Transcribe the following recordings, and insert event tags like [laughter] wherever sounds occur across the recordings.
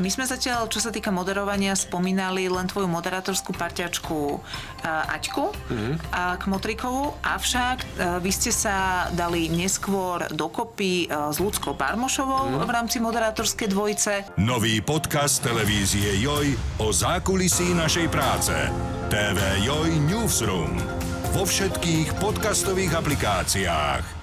My sme zatiaľ, čo sa týka moderovania, spomínali len tvoju moderátorskú parťačku uh, Aťku mm-hmm. k Motrikovu, avšak uh, vy ste sa dali neskôr dokopy uh, s Ľudskou Barmošovou mm-hmm. v rámci moderátorskej dvojice. Nový podcast televízie Joj o zákulisí našej práce. TV Joj Newsroom vo všetkých podcastových aplikáciách.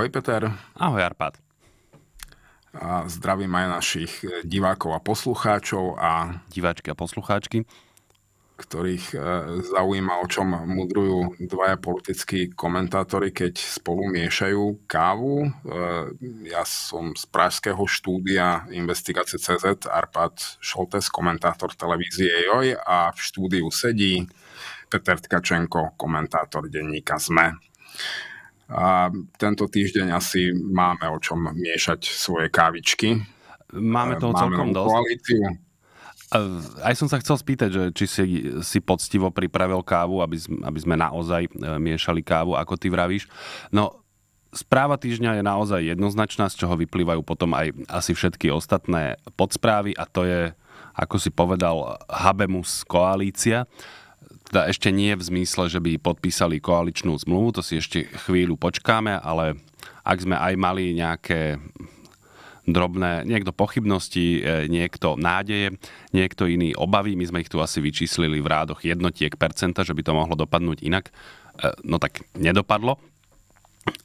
Ahoj Peter. Ahoj Arpad. A zdravím aj našich e, divákov a poslucháčov a... Diváčky a poslucháčky. Ktorých e, zaujíma, o čom mudrujú dvaja politickí komentátori, keď spolu miešajú kávu. E, ja som z pražského štúdia Investigace CZ, Arpad Šoltes, komentátor televízie JOJ a v štúdiu sedí Peter Tkačenko, komentátor denníka ZME. A tento týždeň asi máme o čom miešať svoje kávičky. Máme e, toho máme celkom dosť. Koalíciu. E, aj som sa chcel spýtať, že či si, si poctivo pripravil kávu, aby, aby sme naozaj e, miešali kávu, ako ty vravíš. No, správa týždňa je naozaj jednoznačná, z čoho vyplývajú potom aj asi všetky ostatné podsprávy a to je, ako si povedal, Habemus koalícia. Teda ešte nie v zmysle, že by podpísali koaličnú zmluvu, to si ešte chvíľu počkáme, ale ak sme aj mali nejaké drobné, niekto pochybnosti, e, niekto nádeje, niekto iný obavy. My sme ich tu asi vyčíslili v rádoch jednotiek percenta, že by to mohlo dopadnúť inak. E, no tak nedopadlo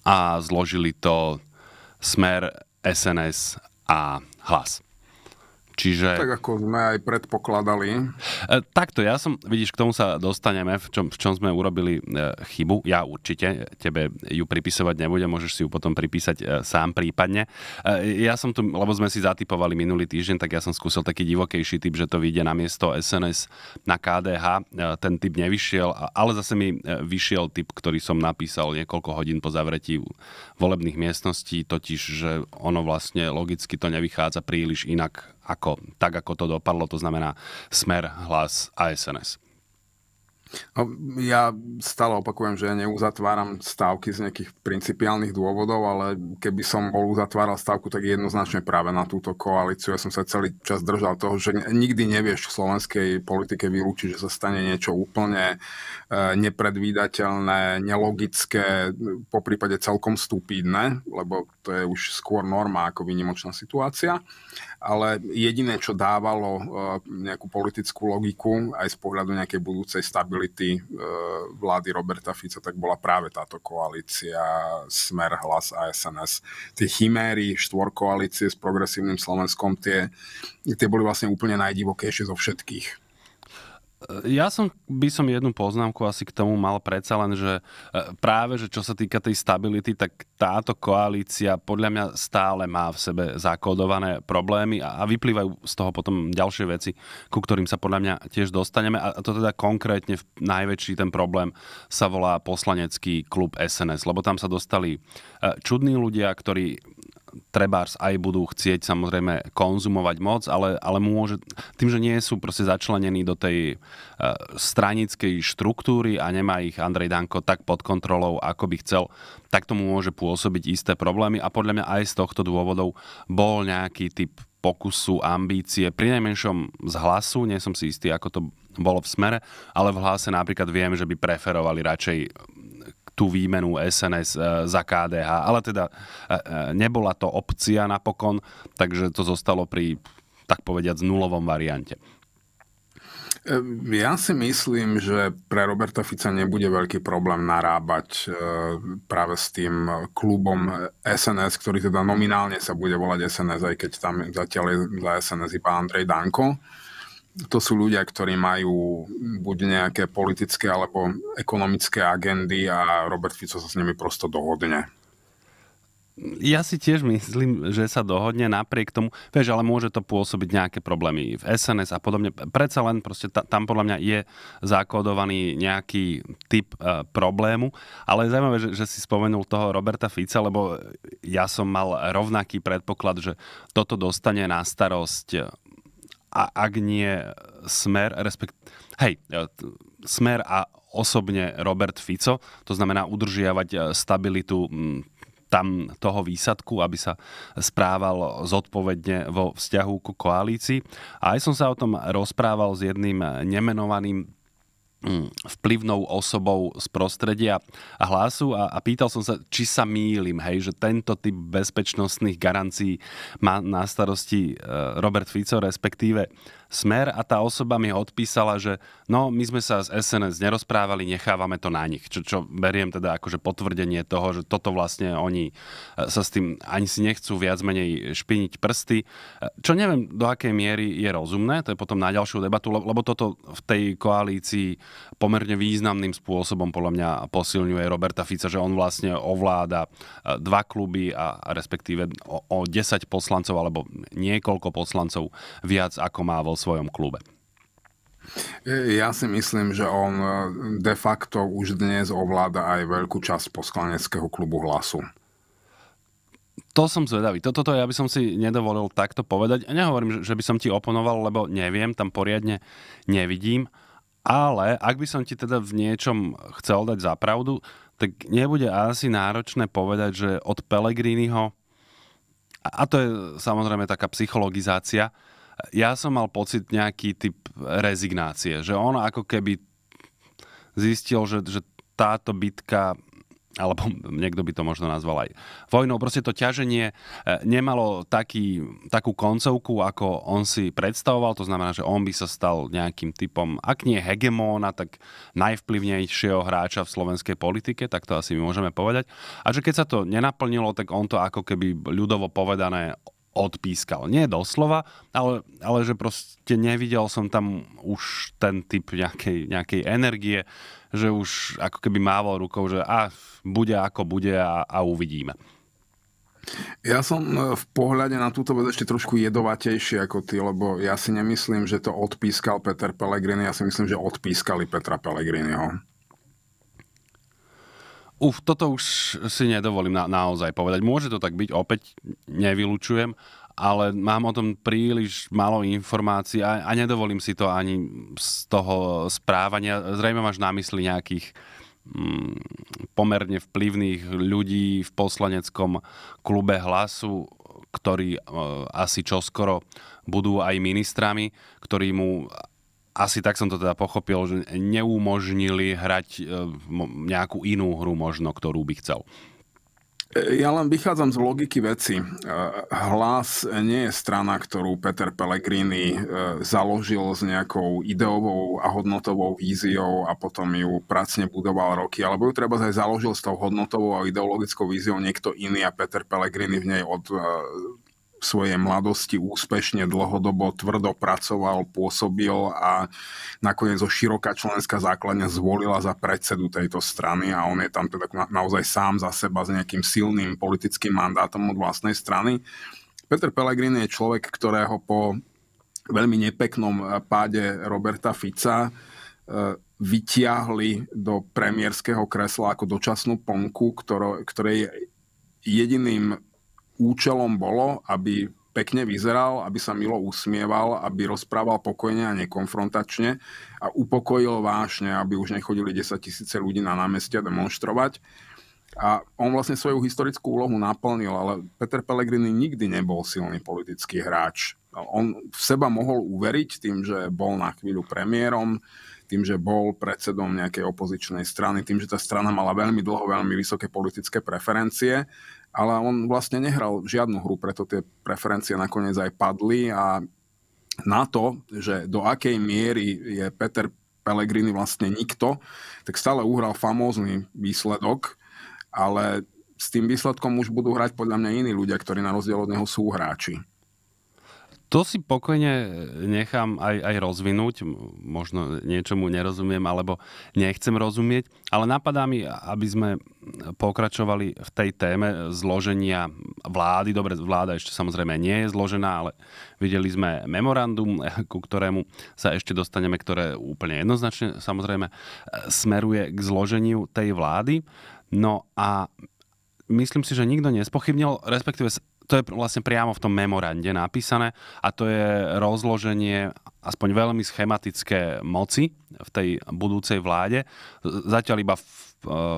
a zložili to smer SNS a hlas. Čiže... Tak ako sme aj predpokladali. E, takto, ja som, vidíš, k tomu sa dostaneme, v čom, v čom sme urobili e, chybu. Ja určite, e, tebe ju pripisovať nebudem, môžeš si ju potom pripísať e, sám prípadne. E, ja som tu, lebo sme si zatipovali minulý týždeň, tak ja som skúsil taký divokejší typ, že to vyjde na miesto SNS na KDH. E, ten typ nevyšiel, ale zase mi e, vyšiel typ, ktorý som napísal niekoľko hodín po zavretí volebných miestností, totiž, že ono vlastne logicky to nevychádza príliš inak ako, tak, ako to dopadlo, to znamená Smer, Hlas a SNS? No, ja stále opakujem, že ja neuzatváram stávky z nejakých principiálnych dôvodov, ale keby som bol uzatváral stávku, tak jednoznačne práve na túto koalíciu. Ja som sa celý čas držal toho, že nikdy nevieš v slovenskej politike vylúčiť, že sa stane niečo úplne e, nepredvídateľné, nelogické, po prípade celkom stupídne, lebo to je už skôr norma ako vynimočná situácia ale jediné, čo dávalo eh, nejakú politickú logiku aj z pohľadu nejakej budúcej stability eh, vlády Roberta Fica, tak bola práve táto koalícia Smer, Hlas a SNS. Tie chiméry, koalície s progresívnym Slovenskom, tie, tie boli vlastne úplne najdivokejšie zo všetkých ja som, by som jednu poznámku asi k tomu mal predsa len, že e, práve, že čo sa týka tej stability, tak táto koalícia podľa mňa stále má v sebe zakódované problémy a, a vyplývajú z toho potom ďalšie veci, ku ktorým sa podľa mňa tiež dostaneme. A to teda konkrétne najväčší ten problém sa volá poslanecký klub SNS, lebo tam sa dostali e, čudní ľudia, ktorí trebárs aj budú chcieť samozrejme konzumovať moc, ale, ale môže, tým, že nie sú proste začlenení do tej uh, stranickej štruktúry a nemá ich Andrej Danko tak pod kontrolou, ako by chcel, tak tomu môže pôsobiť isté problémy a podľa mňa aj z tohto dôvodov bol nejaký typ pokusu, ambície, pri najmenšom z hlasu, nie som si istý, ako to bolo v smere, ale v hlase napríklad viem, že by preferovali radšej tú výmenu SNS e, za KDH. Ale teda e, e, nebola to opcia napokon, takže to zostalo pri, tak povediať, nulovom variante. Ja si myslím, že pre Roberta Fica nebude veľký problém narábať práve s tým klubom SNS, ktorý teda nominálne sa bude volať SNS, aj keď tam zatiaľ je za SNS iba Andrej Danko to sú ľudia, ktorí majú buď nejaké politické alebo ekonomické agendy a Robert Fico sa s nimi prosto dohodne. Ja si tiež myslím, že sa dohodne napriek tomu, vieš, ale môže to pôsobiť nejaké problémy v SNS a podobne. Predsa len proste ta, tam podľa mňa je zakódovaný nejaký typ e, problému, ale je zaujímavé, že, že si spomenul toho Roberta Fica, lebo ja som mal rovnaký predpoklad, že toto dostane na starosť a ak nie Smer, respekt... Hej, e, Smer a osobne Robert Fico, to znamená udržiavať e, stabilitu tam toho výsadku, aby sa správal zodpovedne vo vzťahu ku koalícii. A aj som sa o tom rozprával s jedným nemenovaným Mm, vplyvnou osobou z prostredia hlasu a, a pýtal som sa, či sa mýlim, hej, že tento typ bezpečnostných garancií má na starosti e, Robert Fico, respektíve smer a tá osoba mi odpísala, že no, my sme sa z SNS nerozprávali, nechávame to na nich. Čo, čo beriem teda akože potvrdenie toho, že toto vlastne oni e, sa s tým ani si nechcú viac menej špiniť prsty. E, čo neviem, do akej miery je rozumné, to je potom na ďalšiu debatu, lebo toto v tej koalícii pomerne významným spôsobom podľa mňa posilňuje Roberta Fica, že on vlastne ovláda e, dva kluby a respektíve o, o 10 poslancov alebo niekoľko poslancov viac ako má vo svojom klube? Ja si myslím, že on e, de facto už dnes ovláda aj veľkú časť poslaneckého klubu hlasu. To som zvedavý. Toto to, ja by som si nedovolil takto povedať. A nehovorím, že by som ti oponoval, lebo neviem, tam poriadne nevidím. Ale ak by som ti teda v niečom chcel dať zapravdu, tak nebude asi náročné povedať, že od Pelegriniho, a to je samozrejme taká psychologizácia, ja som mal pocit nejaký typ rezignácie, že on ako keby zistil, že, že táto bitka alebo niekto by to možno nazval aj vojnou. Proste to ťaženie e, nemalo taký, takú koncovku, ako on si predstavoval. To znamená, že on by sa stal nejakým typom, ak nie hegemóna, tak najvplyvnejšieho hráča v slovenskej politike, tak to asi my môžeme povedať. A že keď sa to nenaplnilo, tak on to ako keby ľudovo povedané odpískal. Nie doslova, ale, ale že proste nevidel som tam už ten typ nejakej, nejakej energie, že už ako keby mával rukou, že a bude ako bude a, a uvidíme. Ja som e, v pohľade na túto vec ešte trošku jedovatejší ako ty, lebo ja si nemyslím, že to odpískal Peter Pellegrini, ja si myslím, že odpískali Petra Pellegriniho. Uf, toto už si nedovolím na, naozaj povedať. Môže to tak byť, opäť nevylučujem, ale mám o tom príliš málo informácií a, a nedovolím si to ani z toho správania. Zrejme máš na mysli nejakých mm, pomerne vplyvných ľudí v poslaneckom klube hlasu, ktorí e, asi čoskoro budú aj ministrami, ktorí mu asi tak som to teda pochopil, že neumožnili hrať e, nejakú inú hru možno, ktorú by chcel. E, ja len vychádzam z logiky veci. E, hlas nie je strana, ktorú Peter Pellegrini založil s nejakou ideovou a hodnotovou víziou a potom ju pracne budoval roky, alebo ju treba aj založil s tou hodnotovou a ideologickou víziou niekto iný a Peter Pellegrini v nej od svojej mladosti úspešne dlhodobo tvrdo pracoval, pôsobil a nakoniec zo široká členská základňa zvolila za predsedu tejto strany a on je tam teda naozaj sám za seba s nejakým silným politickým mandátom od vlastnej strany. Peter Pellegrini je človek, ktorého po veľmi nepeknom eh, páde Roberta Fica eh, vytiahli do premiérskeho kresla ako dočasnú ponku, ktorej jediným účelom bolo, aby pekne vyzeral, aby sa milo usmieval, aby rozprával pokojne a nekonfrontačne a upokojil vášne, aby už nechodili 10 tisíce ľudí na námestia demonstrovať. A on vlastne svoju historickú úlohu naplnil, ale Peter Pellegrini nikdy nebol silný politický hráč. On v seba mohol uveriť tým, že bol na chvíľu premiérom, tým, že bol predsedom nejakej opozičnej strany, tým, že tá strana mala veľmi dlho veľmi vysoké politické preferencie ale on vlastne nehral žiadnu hru, preto tie preferencie nakoniec aj padli a na to, že do akej miery je Peter Pellegrini vlastne nikto, tak stále uhral famózny výsledok, ale s tým výsledkom už budú hrať podľa mňa iní ľudia, ktorí na rozdiel od neho sú hráči. To si pokojne e, nechám aj, aj rozvinúť, možno niečomu nerozumiem alebo nechcem rozumieť, ale napadá mi, aby sme pokračovali v tej téme zloženia vlády. Dobre, vláda ešte samozrejme nie je zložená, ale videli sme memorandum, e, ku ktorému sa ešte dostaneme, ktoré úplne jednoznačne e, samozrejme smeruje k zloženiu tej vlády. No a myslím si, že nikto nespochybnil, respektíve to je vlastne priamo v tom memorande napísané a to je rozloženie aspoň veľmi schematické moci v tej budúcej vláde. Zatiaľ iba v, eh,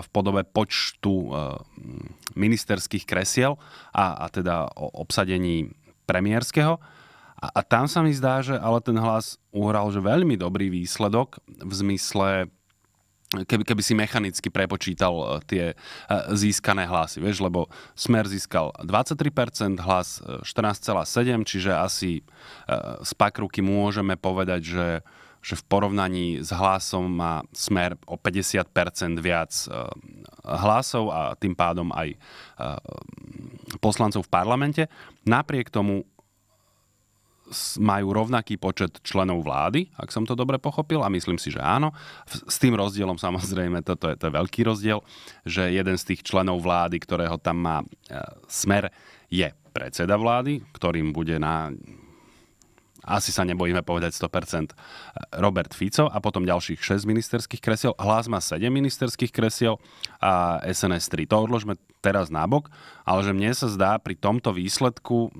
v podobe počtu eh, ministerských kresiel a, a teda o obsadení premiérskeho. A, a tam sa mi zdá, že ale ten hlas uhral že veľmi dobrý výsledok v zmysle keby, keby si mechanicky prepočítal e, tie e, získané hlasy, vieš, lebo Smer získal 23%, hlas 14,7%, e, čiže asi z pakruky môžeme povedať, že že v porovnaní s hlasom má smer o 50% viac hlasov a tým pádom aj poslancov v parlamente. Napriek tomu majú rovnaký počet členov vlády, ak som to dobre pochopil, a myslím si, že áno. S tým rozdielom samozrejme, toto je, to je veľký rozdiel, že jeden z tých členov vlády, ktorého tam má e, smer, je predseda vlády, ktorým bude na asi sa nebojíme povedať 100%. Robert Fico a potom ďalších 6 ministerských kresiel. Hlas má 7 ministerských kresiel a SNS 3. To odložme teraz nabok, ale že mne sa zdá pri tomto výsledku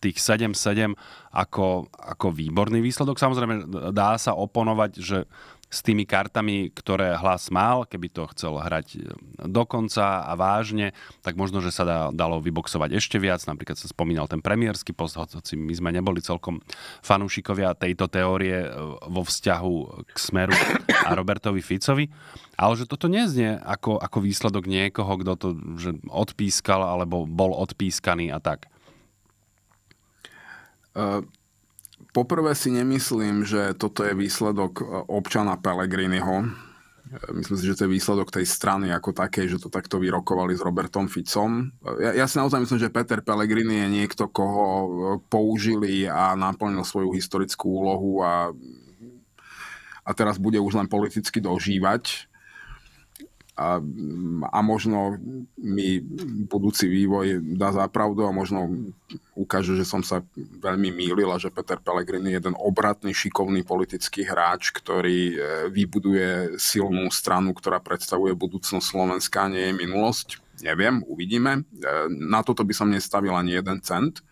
tých 7-7 ako, ako výborný výsledok. Samozrejme, dá sa oponovať, že s tými kartami, ktoré hlas mal, keby to chcel hrať e, dokonca a vážne, tak možno, že sa dá, dalo vyboxovať ešte viac. Napríklad sa spomínal ten premiérsky post, hoci my sme neboli celkom fanúšikovia tejto teórie e, vo vzťahu k Smeru a Robertovi Ficovi. Ale že toto neznie ako, ako výsledok niekoho, kto to že odpískal alebo bol odpískaný a tak. Uh poprvé si nemyslím, že toto je výsledok e, občana Pellegriniho. E, myslím si, že to je výsledok tej strany ako takej, že to takto vyrokovali s Robertom Ficom. E, ja, ja si naozaj myslím, že Peter Pellegrini je niekto, koho použili a naplnil svoju historickú úlohu a, a teraz bude už len politicky dožívať a, a možno mi budúci vývoj dá zapravdu a možno ukáže, že som sa veľmi mýlil a že Peter Pellegrini je jeden obratný, šikovný politický hráč, ktorý e, vybuduje silnú stranu, ktorá predstavuje budúcnosť Slovenska, a nie je minulosť. Neviem, uvidíme. E, na toto by som nestavil ani jeden cent.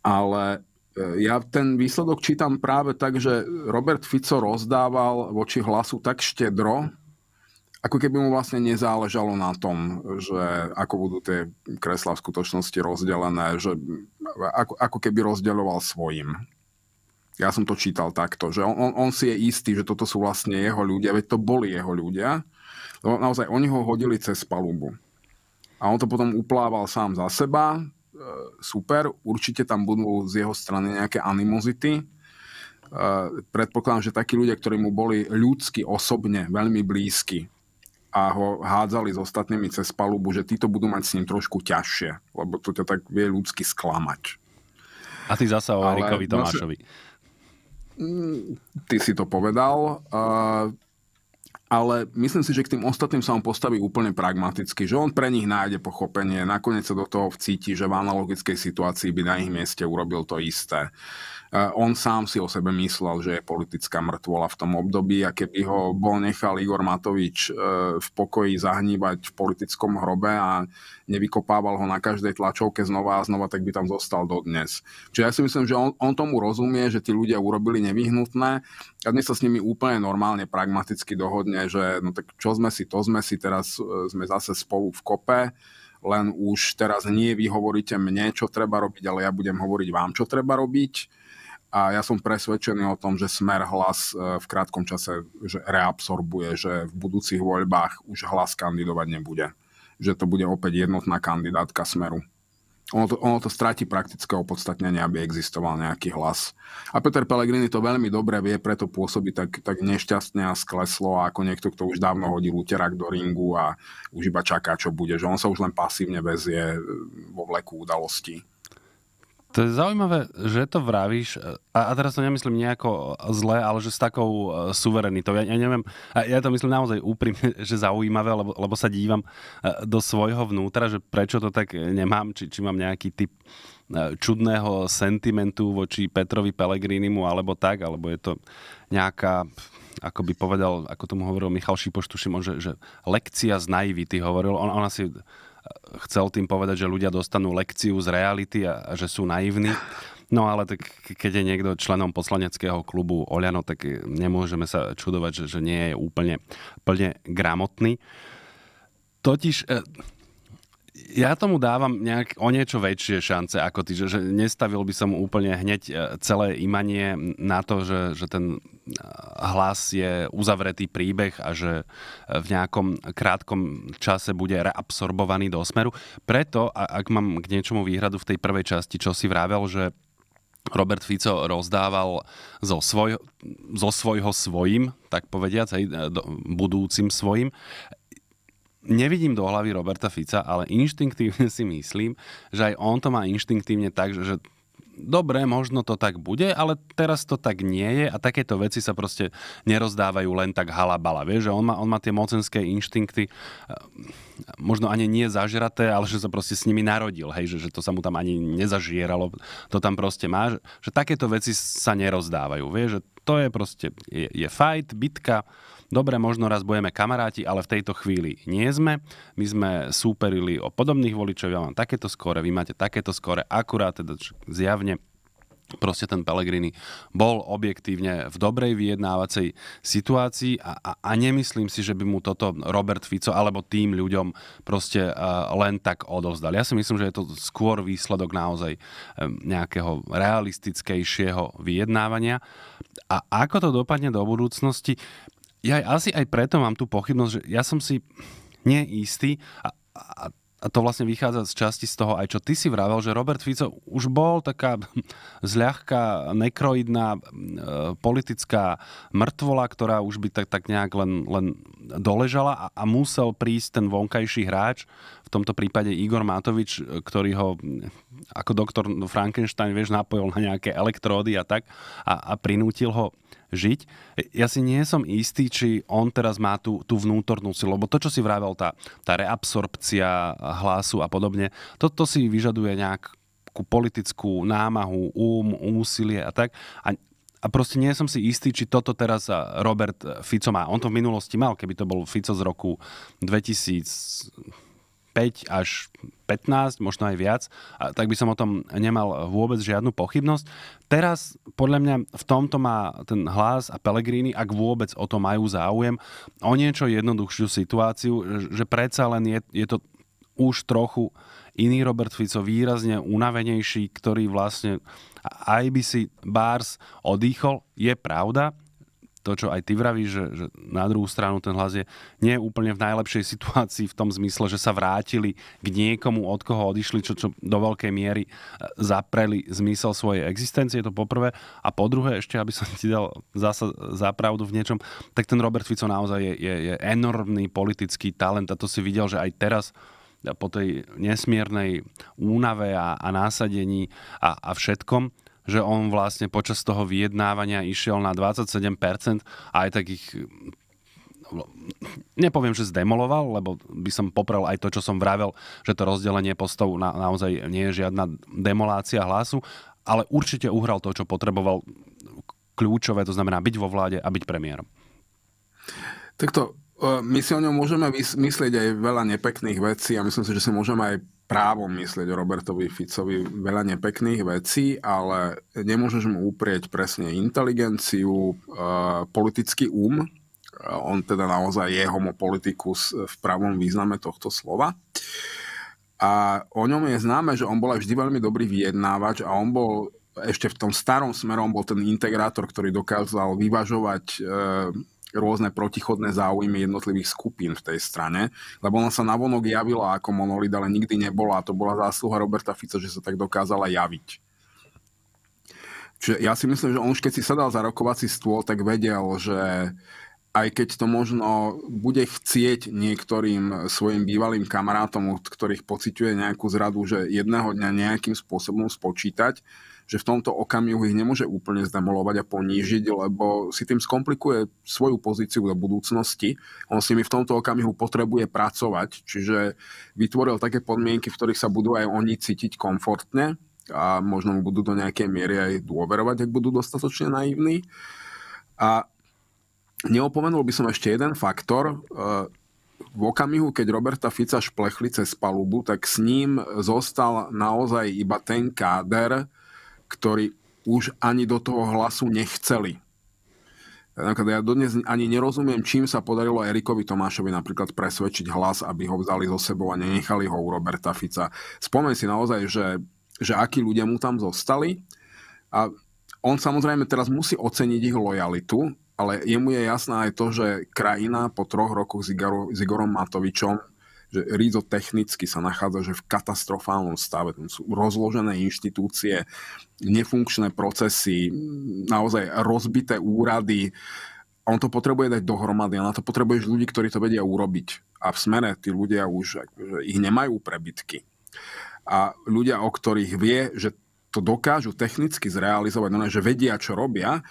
Ale e, ja ten výsledok čítam práve tak, že Robert Fico rozdával voči hlasu tak štedro, ako keby mu vlastne nezáležalo na tom, že ako budú tie kreslá v skutočnosti rozdelené, že ako, ako keby rozdeľoval svojim. Ja som to čítal takto, že on, on, on si je istý, že toto sú vlastne jeho ľudia, veď to boli jeho ľudia, lebo no, naozaj oni ho hodili cez palubu. A on to potom uplával sám za seba, e, super, určite tam budú z jeho strany nejaké animozity, Uh, predpokladám, že takí ľudia, ktorí mu boli ľudsky, osobne veľmi blízky, a ho hádzali s ostatnými cez palubu, že títo budú mať s ním trošku ťažšie, lebo to ťa tak vie ľudsky sklamať. A ty zasa o Ale Erikovi Tomášovi. Mm, ty si to povedal. Uh, ale myslím si, že k tým ostatným sa on postaví úplne pragmaticky, že on pre nich nájde pochopenie, nakoniec sa do toho vcíti, že v analogickej situácii by na ich mieste urobil to isté. E, on sám si o sebe myslel, že je politická mŕtvola v tom období a keby ho bol nechal Igor Matovič e, v pokoji zahnívať v politickom hrobe a nevykopával ho na každej tlačovke znova a znova, tak by tam zostal dodnes. Čiže ja si myslím, že on, on tomu rozumie, že tí ľudia urobili nevyhnutné a dnes sa s nimi úplne normálne, pragmaticky dohodne, že no tak čo sme si, to sme si, teraz e, sme zase spolu v kope len už teraz nie vy hovoríte mne, čo treba robiť, ale ja budem hovoriť vám, čo treba robiť a ja som presvedčený o tom, že smer hlas e, v krátkom čase že reabsorbuje, že v budúcich voľbách už hlas kandidovať nebude. Že to bude opäť jednotná kandidátka smeru. Ono to, ono to stráti praktické opodstatnenie, aby existoval nejaký hlas. A Peter Pellegrini to veľmi dobre vie, preto pôsobí tak, tak nešťastne a skleslo, ako niekto, kto už dávno hodil úterák do ringu a už iba čaká, čo bude. Že on sa už len pasívne vezie e, vo vleku udalostí. To je zaujímavé, že to vravíš, e, a, a teraz to nemyslím nejako zle, ale že s takou e, suverenitou. Ja, ja neviem, a ja to myslím naozaj úprimne, [laughs] že zaujímavé, lebo, lebo sa dívam e, do svojho vnútra, že prečo to tak nemám, či, či mám nejaký typ čudného sentimentu voči Petrovi Pelegrinimu, alebo tak, alebo je to nejaká, ako by povedal, ako tomu hovoril Michal Šipoš, tuším, že, že lekcia z naivity hovoril. On, ona si chcel tým povedať, že ľudia dostanú lekciu z reality a, a že sú naivní. No ale tak keď je niekto členom poslaneckého klubu Oliano, tak nemôžeme sa čudovať, že, že nie je úplne plne gramotný. Totiž e, ja tomu dávam nejak o niečo väčšie šance ako ty, že, že nestavil by som úplne hneď e, celé imanie na to, že, že ten e, hlas je uzavretý príbeh a že e, v nejakom krátkom čase bude reabsorbovaný do smeru. Preto, ak mám k niečomu výhradu v tej prvej časti, čo si vravel, že Robert Fico rozdával zo, svoj, zo svojho svojim, tak povediac, hej, budúcim svojim nevidím do hlavy Roberta Fica, ale inštinktívne si myslím, že aj on to má inštinktívne tak, že dobre, možno to tak bude, ale teraz to tak nie je a takéto veci sa proste nerozdávajú len tak halabala. Vieš, že on má, on má tie mocenské inštinkty, eh, možno ani nie zažraté, ale že sa proste s nimi narodil, hej, že, že to sa mu tam ani nezažieralo, to tam proste má, že, že takéto veci sa nerozdávajú, vieš, že to je proste, je, je fight, bitka, dobre, možno raz budeme kamaráti, ale v tejto chvíli nie sme. My sme súperili o podobných voličov, ja mám takéto skore, vy máte takéto skore, akurát teda zjavne proste ten Pellegrini bol objektívne v dobrej vyjednávacej situácii a, a, a nemyslím si, že by mu toto Robert Fico alebo tým ľuďom proste uh, len tak odovzdal. Ja si myslím, že je to skôr výsledok naozaj um, nejakého realistickejšieho vyjednávania. A ako to dopadne do budúcnosti, ja asi aj preto mám tú pochybnosť, že ja som si neistý a, a, a to vlastne vychádza z časti z toho, aj čo ty si vravel, že Robert Fico už bol taká [laughs] zľahká, nekroidná e, politická mŕtvola, ktorá už by tak, tak nejak len, len doležala a, a musel prísť ten vonkajší hráč, v tomto prípade Igor Matovič, e, ktorý ho ako doktor Frankenstein, vieš, napojil na nejaké elektródy a tak a, a prinútil ho žiť. Ja si nie som istý, či on teraz má tú, tú vnútornú silu, lebo to, čo si vravel, tá, tá reabsorpcia hlasu a podobne, toto si vyžaduje nejakú politickú námahu, úm, um, úsilie a tak. A, a proste nie som si istý, či toto teraz Robert Fico má. On to v minulosti mal, keby to bol Fico z roku 2000 5 až 15, možno aj viac, a tak by som o tom nemal vôbec žiadnu pochybnosť. Teraz podľa mňa v tomto má ten hlas a Pelegrini, ak vôbec o to majú záujem, o niečo jednoduchšiu situáciu, že predsa len je, je to už trochu iný Robert Fico, výrazne unavenejší, ktorý vlastne aj by si Bars odýchol, je pravda, to, čo aj ty vravíš, že, že na druhú stranu ten hlas je nie je úplne v najlepšej situácii v tom zmysle, že sa vrátili k niekomu, od koho odišli, čo, čo do veľkej miery e, zapreli zmysel svojej existencie, to poprvé. A po druhé, ešte aby som ti dal zasa zapravdu v niečom, tak ten Robert Fico naozaj je, je, je enormný politický talent a to si videl, že aj teraz e, po tej nesmiernej únave a, a násadení a, a všetkom, že on vlastne počas toho vyjednávania išiel na 27% a aj tak ich nepoviem, že zdemoloval, lebo by som poprel aj to, čo som vravel, že to rozdelenie postov na, naozaj nie je žiadna demolácia hlasu, ale určite uhral to, čo potreboval kľúčové, to znamená byť vo vláde a byť premiérom. Takto, e, my si o ňom môžeme myslieť aj veľa nepekných vecí a myslím si, že si môžeme aj právom myslieť o Robertovi Ficovi veľa nepekných vecí, ale nemôžeš mu uprieť presne inteligenciu, eh, politický um, eh, on teda naozaj je homopolitikus v pravom význame tohto slova. A o ňom je známe, že on bol aj vždy veľmi dobrý vyjednávač a on bol ešte v tom starom smerom bol ten integrátor, ktorý dokázal vyvažovať eh, rôzne protichodné záujmy jednotlivých skupín v tej strane, lebo ona sa navonok javila ako monolit, ale nikdy nebola. A to bola zásluha Roberta Fica, že sa tak dokázala javiť. Čiže ja si myslím, že on už keď si sadal za rokovací stôl, tak vedel, že aj keď to možno bude chcieť niektorým svojim bývalým kamarátom, od ktorých pociťuje nejakú zradu, že jedného dňa nejakým spôsobom spočítať, že v tomto okamihu ich nemôže úplne zdemolovať a ponížiť, lebo si tým skomplikuje svoju pozíciu do budúcnosti. On si mi v tomto okamihu potrebuje pracovať, čiže vytvoril také podmienky, v ktorých sa budú aj oni cítiť komfortne a možno mu budú do nejakej miery aj dôverovať, ak budú dostatočne naivní. A neopomenul by som ešte jeden faktor, e, v okamihu, keď Roberta Fica šplechli cez palubu, tak s ním zostal naozaj iba ten káder, ktorí už ani do toho hlasu nechceli. ja dodnes ani nerozumiem, čím sa podarilo Erikovi Tomášovi napríklad presvedčiť hlas, aby ho vzali zo sebou a nenechali ho u Roberta Fica. Spomeň si naozaj, že, že akí ľudia mu tam zostali a on samozrejme teraz musí oceniť ich lojalitu, ale jemu je jasné aj to, že krajina po troch rokoch s, Igor, s Igorom Matovičom že rizo technicky sa nachádza že v katastrofálnom stave. Tam sú rozložené inštitúcie, nefunkčné procesy, naozaj rozbité úrady. A on to potrebuje dať dohromady a na to potrebuješ ľudí, ktorí to vedia urobiť. A v smere tí ľudia už že akože, ich nemajú prebytky. A ľudia, o ktorých vie, že to dokážu technicky zrealizovať, no, že vedia, čo robia,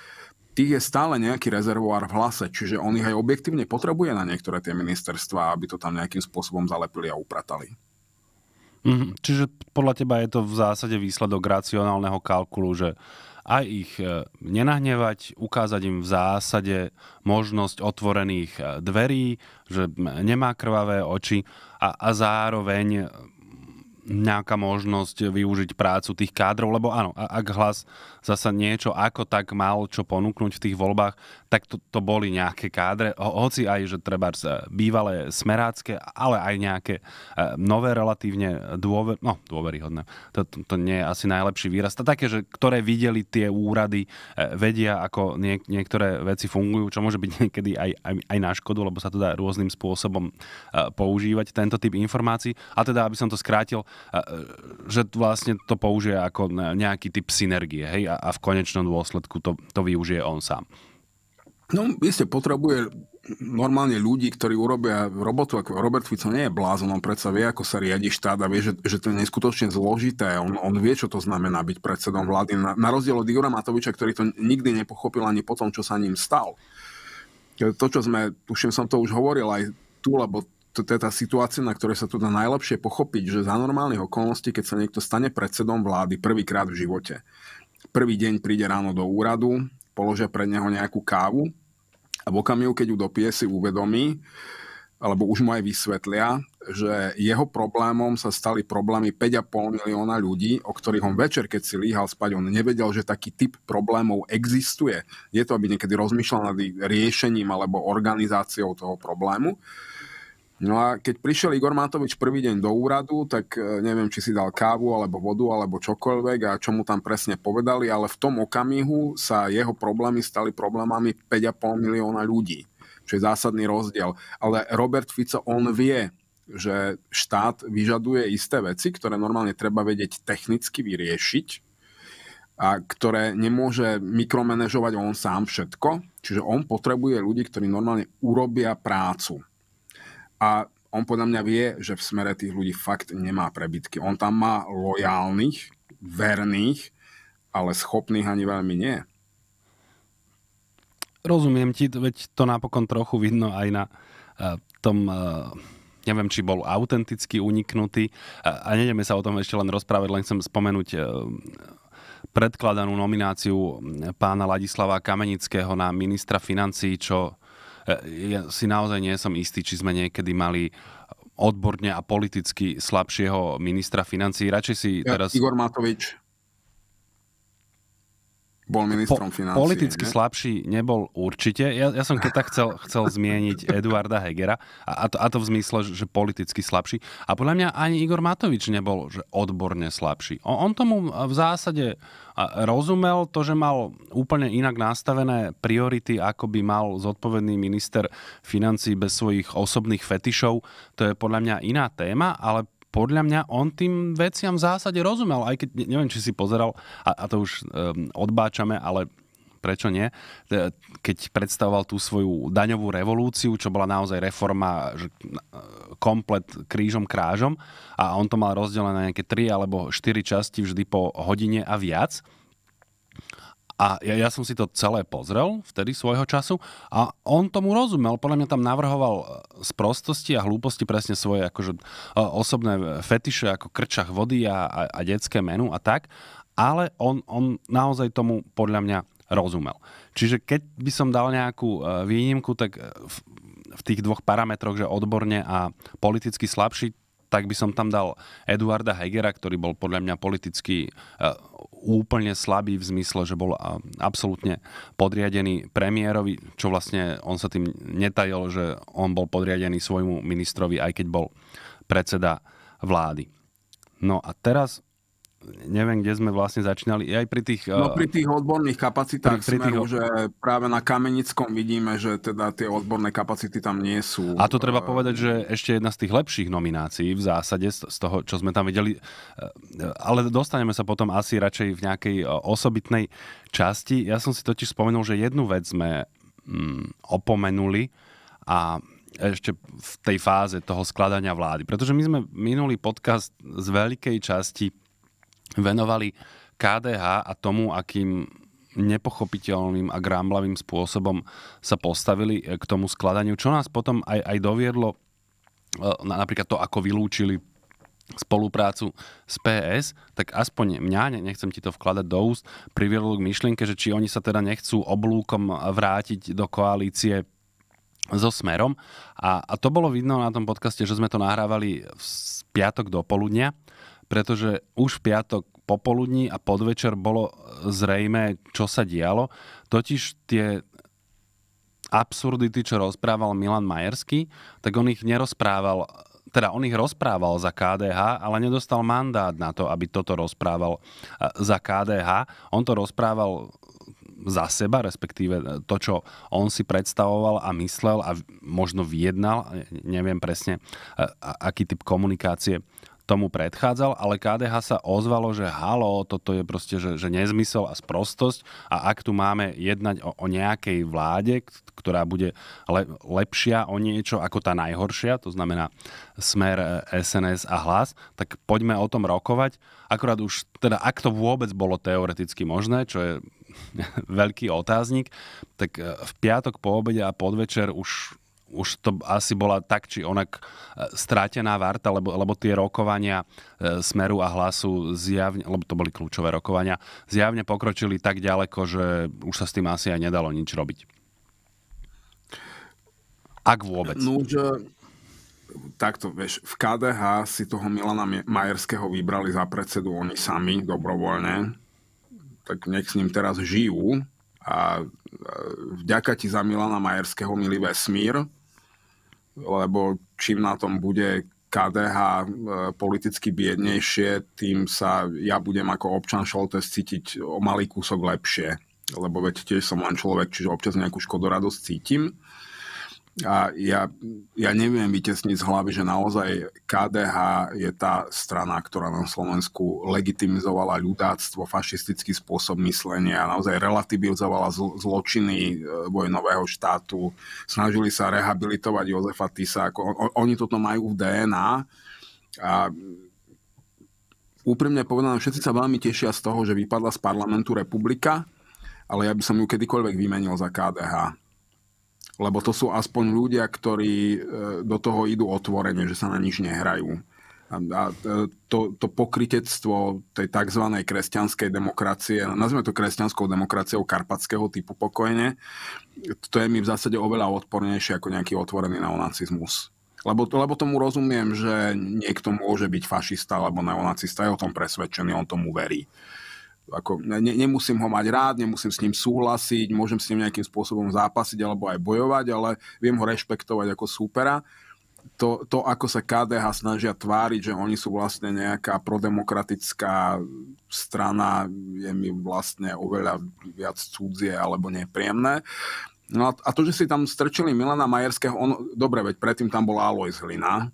tých je stále nejaký rezervoár v hlase, čiže on ich aj objektívne potrebuje na niektoré tie ministerstva, aby to tam nejakým spôsobom zalepili a upratali. Mm-hmm. Čiže podľa teba je to v zásade výsledok racionálneho kalkulu, že aj ich e, nenahnevať, ukázať im v zásade možnosť otvorených e, dverí, že nemá krvavé oči a, a zároveň nejaká možnosť využiť prácu tých kádrov, lebo áno, ak hlas zasa niečo ako tak mal čo ponúknuť v tých voľbách, tak to, to boli nejaké kádre, ho, hoci aj, že treba eh, bývalé smerácké, ale aj nejaké e, nové relatívne dôver, no, dôveryhodné. To, to, to nie je asi najlepší výraz. To také, že ktoré videli tie úrady, e, vedia, ako nie, niektoré veci fungujú, čo môže byť [laughs] niekedy aj, aj, aj na škodu, lebo sa to dá rôznym spôsobom e, používať, tento typ informácií. A teda, aby som to skrátil, e, že vlastne to použije ako nejaký typ synergie. Hej? a, a v konečnom dôsledku to, to využije on sám. No, iste potrebuje normálne ľudí, ktorí urobia robotu, ako Robert Fico nie je blázon, on predsa vie, ako sa riadi štát a vie, že, že to je neskutočne zložité. On, on vie, čo to znamená byť predsedom vlády. Na, na rozdiel od Igora Matoviča, ktorý to nikdy nepochopil ani po tom, čo sa ním stal. To, čo sme, tuším, som to už hovoril aj tu, lebo to, to je tá situácia, na ktorej sa tu dá najlepšie pochopiť, že za normálnych okolností, keď sa niekto stane predsedom vlády prvýkrát v živote, Prvý deň príde ráno do úradu, položia pre neho nejakú kávu a v okamihu, keď ju dopije, si uvedomí, alebo už mu aj vysvetlia, že jeho problémom sa stali problémy 5,5 milióna ľudí, o ktorých on večer, keď si líhal spať, on nevedel, že taký typ problémov existuje. Je to, aby niekedy rozmýšľal nad riešením alebo organizáciou toho problému. No a keď prišiel Igor Matovič prvý deň do úradu, tak e, neviem, či si dal kávu alebo vodu alebo čokoľvek a čo mu tam presne povedali, ale v tom okamihu sa jeho problémy stali problémami 5,5 milióna ľudí, čo je zásadný rozdiel. Ale Robert Fico, on vie, že štát vyžaduje isté veci, ktoré normálne treba vedieť technicky vyriešiť, a ktoré nemôže mikromanežovať on sám všetko. Čiže on potrebuje ľudí, ktorí normálne urobia prácu. A on podľa mňa vie, že v smere tých ľudí fakt nemá prebytky. On tam má lojálnych, verných, ale schopných ani veľmi nie. Rozumiem ti, veď to napokon trochu vidno aj na uh, tom uh, neviem, či bol autenticky uniknutý. E, a, a nedeme sa o tom ešte len rozprávať, len chcem spomenúť predkladanú nomináciu pána Ladislava Kamenického na ministra financí, čo ja si naozaj nie som istý, či sme niekedy mali odborne a politicky slabšieho ministra financií. Radšej si teraz... Igor Matovič. Bol ministrom po, financí. Politicky ne? slabší nebol určite. Ja, ja som keď tak chcel, chcel zmieniť [laughs] Eduarda Hegera a, a, to, a to v zmysle, že politicky slabší. A podľa mňa ani Igor Matovič nebol že odborne slabší. On, on tomu v zásade rozumel to, že mal úplne inak nastavené priority, ako by mal zodpovedný minister financí bez svojich osobných fetišov. To je podľa mňa iná téma, ale podľa mňa on tým veciam v zásade rozumel, aj keď neviem, či si pozeral, a, a to už um, odbáčame, ale prečo nie, keď predstavoval tú svoju daňovú revolúciu, čo bola naozaj reforma že, komplet krížom krážom a on to mal rozdelené na nejaké tri alebo štyri časti vždy po hodine a viac, a ja, ja som si to celé pozrel vtedy svojho času a on tomu rozumel. Podľa mňa tam navrhoval z e, prostosti a hlúposti presne svoje akože, e, osobné e, fetiše ako krčach vody a, a, a detské menu a tak. Ale on, on naozaj tomu podľa mňa rozumel. Čiže keď by som dal nejakú výnimku, tak v, v tých dvoch parametroch, že odborne a politicky slabší, tak by som tam dal Eduarda Hegera, ktorý bol podľa mňa politicky úplne slabý v zmysle, že bol absolútne podriadený premiérovi, čo vlastne on sa tým netajil, že on bol podriadený svojmu ministrovi, aj keď bol predseda vlády. No a teraz neviem, kde sme vlastne začínali, aj pri tých... No eh, pri tých odborných kapacitách pri, pri smeru, tých... že práve na Kamenickom vidíme, že teda tie odborné kapacity tam nie sú. A to treba eh. povedať, že ešte jedna z tých lepších nominácií v zásade z toho, čo sme tam videli, eh, ale dostaneme sa potom asi radšej v nejakej osobitnej časti. Ja som si totiž spomenul, že jednu vec sme mm, opomenuli a ešte v tej fáze toho skladania vlády. Pretože my sme minulý podcast z veľkej časti venovali KDH a tomu, akým nepochopiteľným a grámlavým spôsobom sa postavili eh, k tomu skladaniu, čo nás potom aj, aj doviedlo eh, napríklad to, ako vylúčili spoluprácu s PS, tak aspoň mňa, nechcem ti to vkladať do úst, priviedlo k myšlienke, že či oni sa teda nechcú oblúkom vrátiť do koalície so Smerom. A, a to bolo vidno na tom podcaste, že sme to nahrávali v piatok do poludnia pretože už v piatok popoludní a podvečer bolo zrejme, čo sa dialo. Totiž tie absurdity, čo rozprával Milan Majerský, tak on ich nerozprával teda on ich rozprával za KDH, ale nedostal mandát na to, aby toto rozprával za KDH. On to rozprával za seba, respektíve to, čo on si predstavoval a myslel a možno vyjednal, neviem presne, aký typ komunikácie tomu predchádzal, ale KDH sa ozvalo, že halo, toto je proste že, že nezmysel a sprostosť a ak tu máme jednať o, o nejakej vláde, ktorá bude le, lepšia o niečo ako tá najhoršia, to znamená smer SNS a hlas, tak poďme o tom rokovať. Akurát už, teda ak to vôbec bolo teoreticky možné, čo je [laughs] veľký otáznik, tak e, v piatok po obede a podvečer už už to asi bola tak či onak e, strátená varta, lebo, lebo tie rokovania e, Smeru a Hlasu zjavne, lebo to boli kľúčové rokovania, zjavne pokročili tak ďaleko, že už sa s tým asi aj nedalo nič robiť. Ak vôbec. No, že takto, vieš, v KDH si toho Milana Majerského vybrali za predsedu oni sami, dobrovoľne. Tak nech s ním teraz žijú. A e, vďaka ti za Milana Majerského, milý vesmír, lebo čím na tom bude KDH e, politicky biednejšie, tým sa ja budem ako občan Šoltes cítiť o malý kúsok lepšie. Lebo veď tiež som len človek, čiže občas nejakú škodoradosť cítim. A ja, ja neviem vytesniť z hlavy, že naozaj KDH je tá strana, ktorá na Slovensku legitimizovala ľudáctvo, fašistický spôsob myslenia, naozaj relativizovala zločiny e, vojnového štátu, snažili sa rehabilitovať Jozefa Tisa. Oni toto majú v DNA a úprimne povedané, všetci sa veľmi tešia z toho, že vypadla z parlamentu republika, ale ja by som ju kedykoľvek vymenil za KDH lebo to sú aspoň ľudia, ktorí e, do toho idú otvorene, že sa na nič nehrajú. A e, to, to pokritectvo tej tzv. kresťanskej demokracie, nazvime to kresťanskou demokraciou karpatského typu pokojne, to je mi v zásade oveľa odpornejšie ako nejaký otvorený neonacizmus. Lebo, lebo tomu rozumiem, že niekto môže byť fašista alebo neonacista, je o tom presvedčený, on tomu verí ako ne, nemusím ho mať rád, nemusím s ním súhlasiť, môžem s ním nejakým spôsobom zápasiť alebo aj bojovať, ale viem ho rešpektovať ako súpera. To, to, ako sa KDH snažia tváriť, že oni sú vlastne nejaká prodemokratická strana, je mi vlastne oveľa viac cudzie alebo nepríjemné. No a to, že si tam strčili Milana Majerského, on, dobre, veď predtým tam bola Alois Hlina,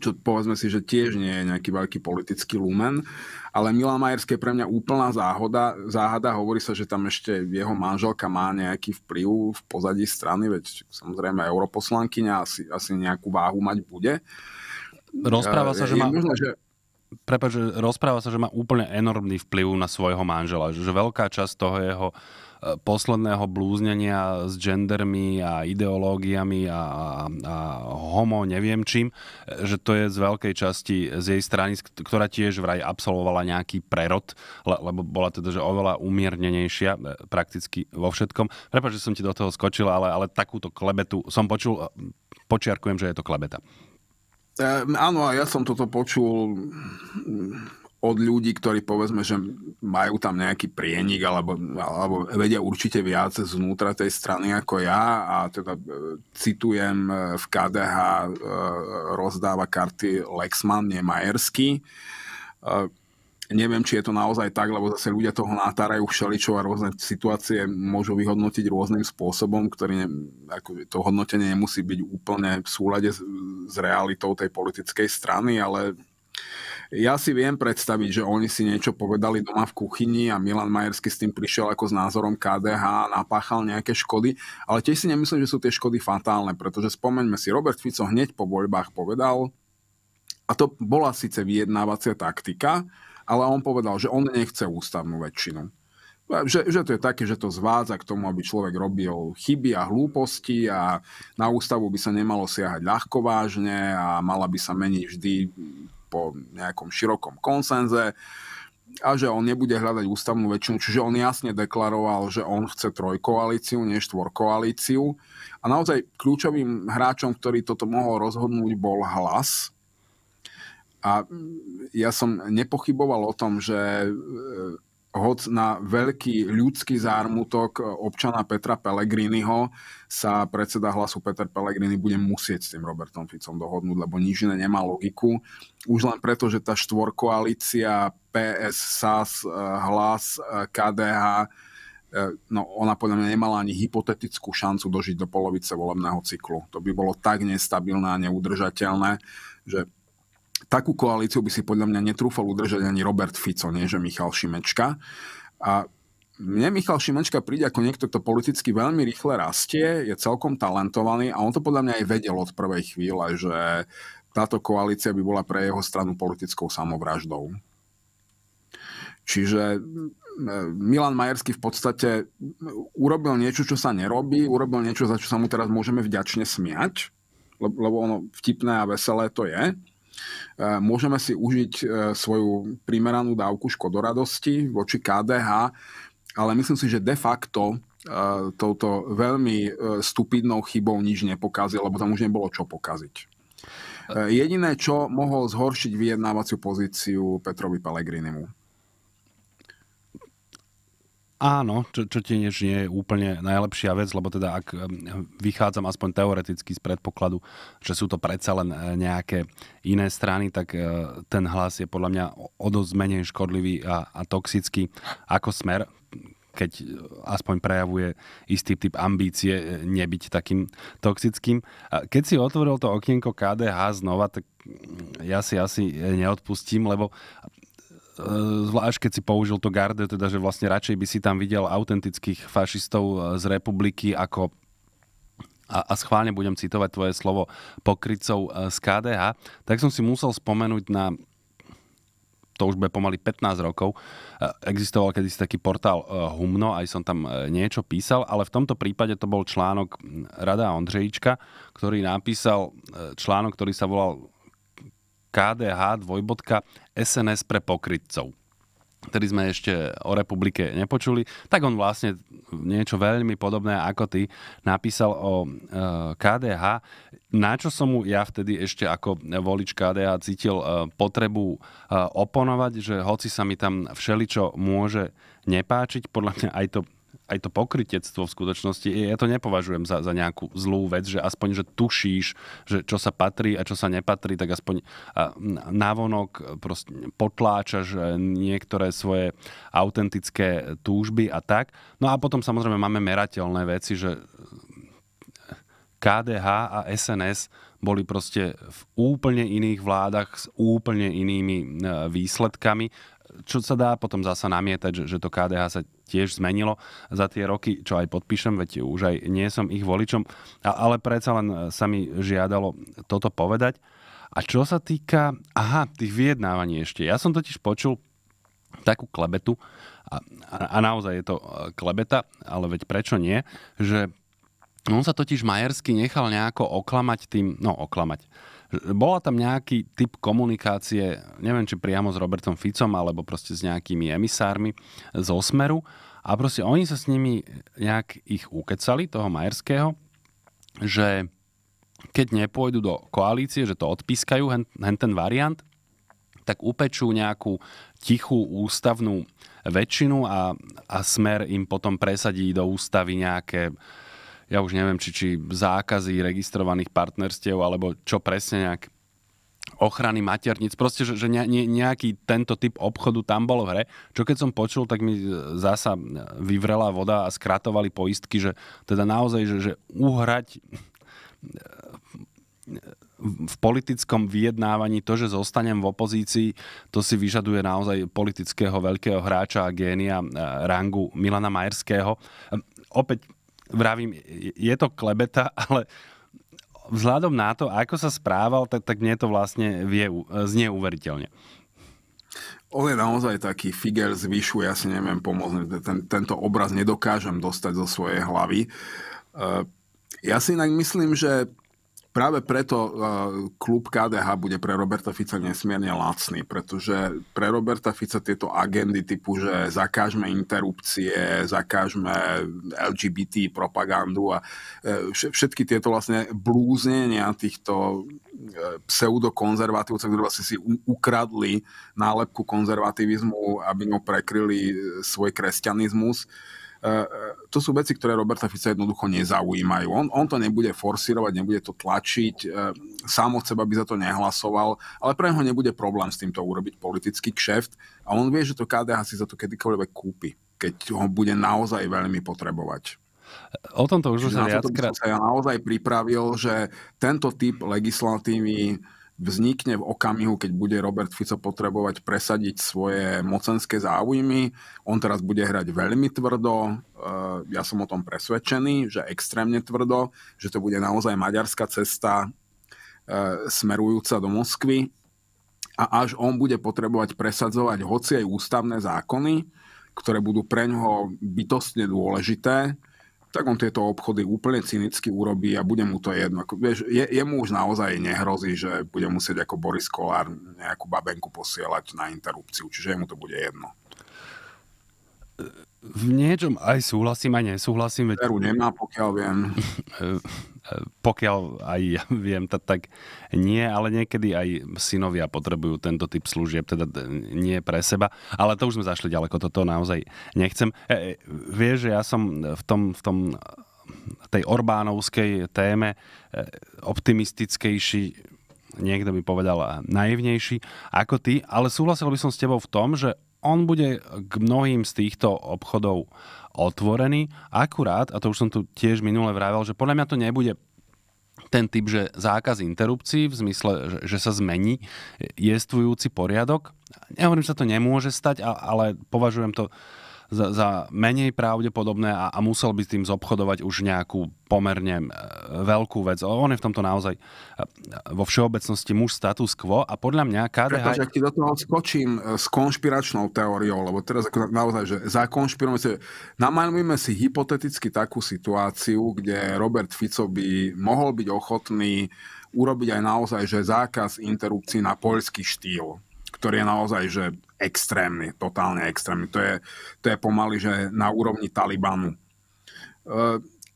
čo povedzme si, že tiež nie je nejaký veľký politický lumen, ale Milan Majerský je pre mňa úplná záhoda, záhada. Hovorí sa, že tam ešte jeho manželka má nejaký vplyv v pozadí strany, veď samozrejme europoslankyňa asi, asi nejakú váhu mať bude. Rozpráva e, sa, že má... Možno, že... Prepač, rozpráva sa, že má úplne enormný vplyv na svojho manžela, že veľká časť toho jeho posledného blúznenia s gendermi a ideológiami a, a, a homo neviem čím, že to je z veľkej časti z jej strany, ktorá tiež vraj absolvovala nejaký prerod, le, lebo bola teda že oveľa umiernenejšia e, prakticky vo všetkom. Prepač, že som ti do toho skočil, ale, ale takúto klebetu som počul, e, počiarkujem, že je to klebeta. E, áno, ja som toto počul od ľudí, ktorí povedzme, že majú tam nejaký prienik alebo, alebo vedia určite viac znútra tej strany ako ja a teda e, citujem e, v KDH e, rozdáva karty Lexman, nie Majersky. Neviem, či je to naozaj tak, lebo zase ľudia toho natárajú všeličo a rôzne situácie môžu vyhodnotiť rôznym spôsobom, ktorý ne, ako to hodnotenie nemusí byť úplne v súlade s, s realitou tej politickej strany, ale uh, ja si viem predstaviť, že oni si niečo povedali doma v kuchyni a Milan Majersky s tým prišiel ako s názorom KDH a napáchal nejaké škody, ale tiež si nemyslím, že sú tie škody fatálne, pretože spomeňme si, Robert Fico hneď po voľbách povedal, a to bola síce vyjednávacia taktika, ale on povedal, že on nechce ústavnú väčšinu. Že, že to je také, že to zvádza k tomu, aby človek robil chyby a hlúposti a na ústavu by sa nemalo siahať ľahko vážne a mala by sa meniť vždy po nejakom širokom konsenze a že on nebude hľadať ústavnú väčšinu. Čiže on jasne deklaroval, že on chce trojkoalíciu, nie štvorkoalíciu. A naozaj kľúčovým hráčom, ktorý toto mohol rozhodnúť, bol hlas. A ja som nepochyboval o tom, že hoc na veľký ľudský zármutok e, občana Petra Pellegriniho sa predseda hlasu Peter Pellegrini bude musieť s tým Robertom Ficom dohodnúť, lebo nič iné nemá logiku. Už len preto, že tá štvorkoalícia PS, SAS, e, hlas, e, KDH, no ona podľa mňa nemala ani hypotetickú šancu dožiť do polovice volebného cyklu. To by bolo tak nestabilné a neudržateľné, že Takú koalíciu by si podľa mňa netrúfal udržať ani Robert Fico, nie že Michal Šimečka. A mne Michal Šimečka príde ako niekto, kto politicky veľmi rýchle rastie, je celkom talentovaný a on to podľa mňa aj vedel od prvej chvíle, že táto koalícia by bola pre jeho stranu politickou samovraždou. Čiže Milan Majerský v podstate urobil niečo, čo sa nerobí, urobil niečo, za čo sa mu teraz môžeme vďačne smiať, lebo ono vtipné a veselé to je. E, môžeme si užiť e, svoju primeranú dávku škodoradosti voči KDH, ale myslím si, že de facto e, touto veľmi stupidnou chybou nič nepokazil, lebo tam už nebolo čo pokaziť. Jediné, čo mohol zhoršiť vyjednávaciu pozíciu Petrovi Pellegrinimu. Áno, čo, čo tiež nie je úplne najlepšia vec, lebo teda ak vychádzam aspoň teoreticky z predpokladu, že sú to predsa len eh, nejaké iné strany, tak eh, ten hlas je podľa mňa o dosť menej škodlivý a, a toxický ako smer, keď eh, aspoň prejavuje istý typ ambície nebyť takým toxickým. Keď si otvoril to okienko KDH znova, tak mm, ja si asi neodpustím, lebo Eh, zvlášť keď si použil to garde, teda že vlastne radšej by si tam videl autentických fašistov eh, z republiky ako a, a schválne budem citovať tvoje slovo pokrycov eh, z KDH, tak som si musel spomenúť na to už bude pomaly 15 rokov. Existoval kedysi taký portál Humno, aj som tam niečo písal, ale v tomto prípade to bol článok hm, Rada Ondřejička, ktorý napísal článok, ktorý sa volal KDH dvojbodka SNS pre pokrytcov ktorý sme ešte o republike nepočuli, tak on vlastne niečo veľmi podobné ako ty napísal o e, KDH, na čo som mu ja vtedy ešte ako volič KDH cítil e, potrebu e, oponovať, že hoci sa mi tam všeličo môže nepáčiť, podľa mňa aj to aj to pokrytectvo v skutočnosti, ja to nepovažujem za, za nejakú zlú vec, že aspoň, že tušíš, že čo sa patrí a čo sa nepatrí, tak aspoň navonok potláčaš e, niektoré svoje autentické túžby a tak. No a potom samozrejme máme merateľné veci, že e, KDH a SNS boli proste v úplne iných vládach s úplne inými e, výsledkami čo sa dá potom zasa namietať, že, že to KDH sa tiež zmenilo za tie roky, čo aj podpíšem, veď už aj nie som ich voličom, a, ale predsa len e, sa mi žiadalo toto povedať. A čo sa týka, aha, tých vyjednávaní ešte, ja som totiž počul takú klebetu, a, a naozaj je to e, klebeta, ale veď prečo nie, že on sa totiž Majersky nechal nejako oklamať tým, no oklamať, bola tam nejaký typ komunikácie, neviem, či priamo s Robertom Ficom, alebo proste s nejakými emisármi z Osmeru. A proste oni sa s nimi nejak ich ukecali, toho Majerského, že keď nepôjdu do koalície, že to odpískajú, hen, hen ten variant, tak upečú nejakú tichú ústavnú väčšinu a, a smer im potom presadí do ústavy nejaké ja už neviem, či, či zákazy registrovaných partnerstiev, alebo čo presne nejak ochrany materníc. proste, že, že ne, ne, nejaký tento typ obchodu tam bol v hre. Čo keď som počul, tak mi zasa vyvrela voda a skratovali poistky, že teda naozaj, že, že uhrať v politickom vyjednávaní to, že zostanem v opozícii, to si vyžaduje naozaj politického veľkého hráča a génia eh, rangu Milana Majerského. Ehm, opäť vravím, je to klebeta, [laughs] ale vzhľadom na to, ako sa správal, tak, tak mne to vlastne vie, znie uveriteľne. On je naozaj taký figer z výšu, ja si neviem pomôcť, ten, tento obraz nedokážem dostať zo svojej hlavy. E, ja si inak myslím, že Práve preto uh, klub KDH bude pre Roberta Fica nesmierne lacný, pretože pre Roberta Fica tieto agendy typu, že zakážme interrupcie, zakážme LGBT propagandu a uh, všetky tieto vlastne blúznenia týchto e, pseudokonzervatívcov, ktorí vlastne si ukradli nálepku konzervativizmu, aby ňou prekryli svoj kresťanizmus, uh, Eh, eh, to sú veci, ktoré Roberta Fica jednoducho nezaujímajú. On, on to nebude forsirovať, nebude to tlačiť, eh, sám od seba by za to nehlasoval, ale pre neho nebude problém s týmto urobiť politický kšeft a on vie, že to KDH si za to kedykoľvek kúpi, keď ho bude naozaj veľmi potrebovať. O tomto už už sa viackrát... Ja naozaj pripravil, že tento typ legislatívy vznikne v okamihu, keď bude Robert Fico potrebovať presadiť svoje mocenské záujmy. On teraz bude hrať veľmi tvrdo, e, ja som o tom presvedčený, že extrémne tvrdo, že to bude naozaj maďarská cesta e, smerujúca do Moskvy a až on bude potrebovať presadzovať hoci aj ústavné zákony, ktoré budú pre ňoho bytostne dôležité, tak on tieto obchody úplne cynicky urobí a bude mu to jedno. Vieš, je, jemu už naozaj nehrozí, že bude musieť ako Boris Kolár nejakú babenku posielať na interrupciu, čiže mu to bude jedno. V niečom aj súhlasím, aj nesúhlasím. Veď... Veru nemá, pokiaľ viem. [laughs] pokiaľ aj ja [laughs] viem, tak, tak nie, ale niekedy aj synovia potrebujú tento typ služieb, teda nie pre seba, ale to už sme zašli ďaleko, toto naozaj nechcem. E, e, vieš, že ja som v tom, v tom tej Orbánovskej téme e, optimistickejší, niekto by povedal naivnejší ako ty, ale súhlasil by som s tebou v tom, že on bude k mnohým z týchto obchodov uh, otvorený. Akurát, a to už som tu tiež minule vravel, že podľa mňa to nebude ten typ, že zákaz interrupcií v zmysle, že, že sa zmení jestvujúci poriadok. Nehovorím, že sa to nemôže stať, ale považujem to za, za menej pravdepodobné a, a musel by tým zobchodovať už nejakú pomerne e, veľkú vec. On je v tomto naozaj e, vo všeobecnosti muž status quo a podľa mňa KDH... Pretože ak ti do toho skočím e, s konšpiračnou teóriou, lebo teraz ako naozaj, že za konšpiračnou namalujeme si hypoteticky takú situáciu, kde Robert Fico by mohol byť ochotný urobiť aj naozaj, že zákaz interrupcií na poľský štýl ktorý je naozaj že extrémny, totálne extrémny. To je, to je pomaly že na úrovni Talibanu. E,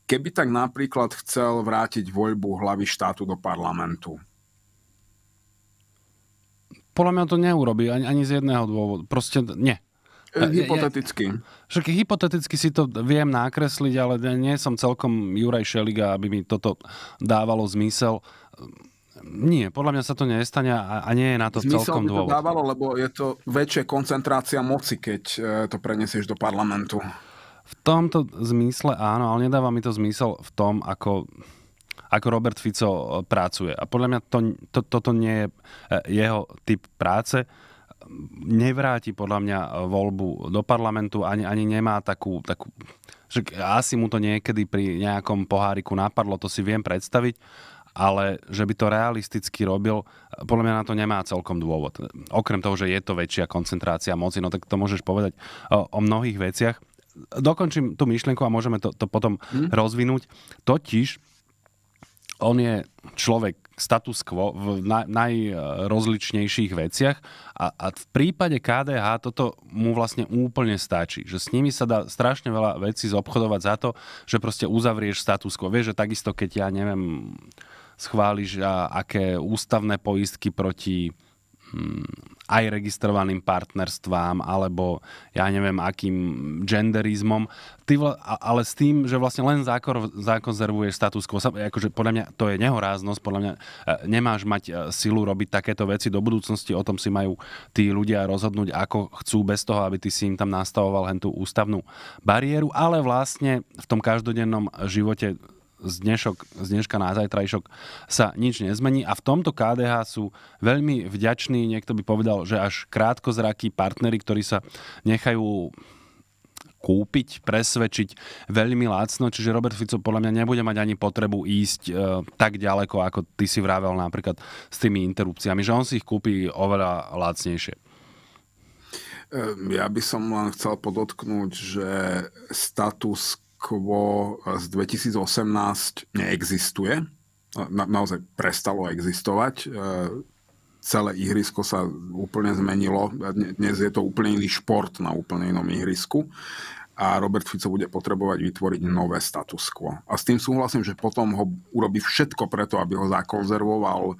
keby tak napríklad chcel vrátiť voľbu hlavy štátu do parlamentu. Podľa mňa to neurobi ani, ani z jedného dôvodu. Proste nie. E, hypoteticky. Ja, však hypoteticky si to viem nakresliť, ale nie som celkom Juraj Šeliga, aby mi toto dávalo zmysel nie, podľa mňa sa to nestane a, a nie je na to Zmysel celkom by to to dávalo, lebo je to väčšia koncentrácia moci, keď e, to preniesieš do parlamentu. V tomto zmysle áno, ale nedáva mi to zmysel v tom, ako ako Robert Fico e, pracuje. A podľa mňa to, to, toto nie je e, jeho typ práce. Nevráti podľa mňa voľbu do parlamentu, ani, ani nemá takú, takú... Že asi mu to niekedy pri nejakom poháriku napadlo, to si viem predstaviť, ale že by to realisticky robil, podľa mňa na to nemá celkom dôvod. Okrem toho, že je to väčšia koncentrácia moci, no tak to môžeš povedať o, o mnohých veciach. Dokončím tú myšlienku a môžeme to, to potom hmm. rozvinúť. Totiž on je človek status quo v na, najrozličnejších veciach a, a v prípade KDH toto mu vlastne úplne stačí, že s nimi sa dá strašne veľa vecí zobchodovať za to, že proste uzavrieš status quo. Vieš, že takisto keď ja neviem, schváliš a aké ústavné poistky proti mm, aj registrovaným partnerstvám alebo ja neviem akým genderizmom, ty vla, ale s tým, že vlastne len zákon, zákonzervuješ status quo, akože podľa mňa to je nehoráznosť, podľa mňa e, nemáš mať e, silu robiť takéto veci do budúcnosti, o tom si majú tí ľudia rozhodnúť, ako chcú, bez toho, aby ty si im tam nastavoval len tú ústavnú bariéru, ale vlastne v tom každodennom živote z, dnešok, z dneška na zajtrajšok sa nič nezmení a v tomto KDH sú veľmi vďační, niekto by povedal, že až krátkozrakí partnery, ktorí sa nechajú kúpiť, presvedčiť veľmi lacno, čiže Robert Fico podľa mňa nebude mať ani potrebu ísť e, tak ďaleko, ako ty si vravel napríklad s tými interrupciami, že on si ich kúpi oveľa lacnejšie. E, ja by som len chcel podotknúť, že status quo z 2018 neexistuje. Na, naozaj prestalo existovať. E, celé ihrisko sa úplne zmenilo. Dnes je to úplne iný šport na úplne inom ihrisku a Robert Fico bude potrebovať vytvoriť nové status quo. A s tým súhlasím, že potom ho urobí všetko preto, aby ho zakonzervoval e,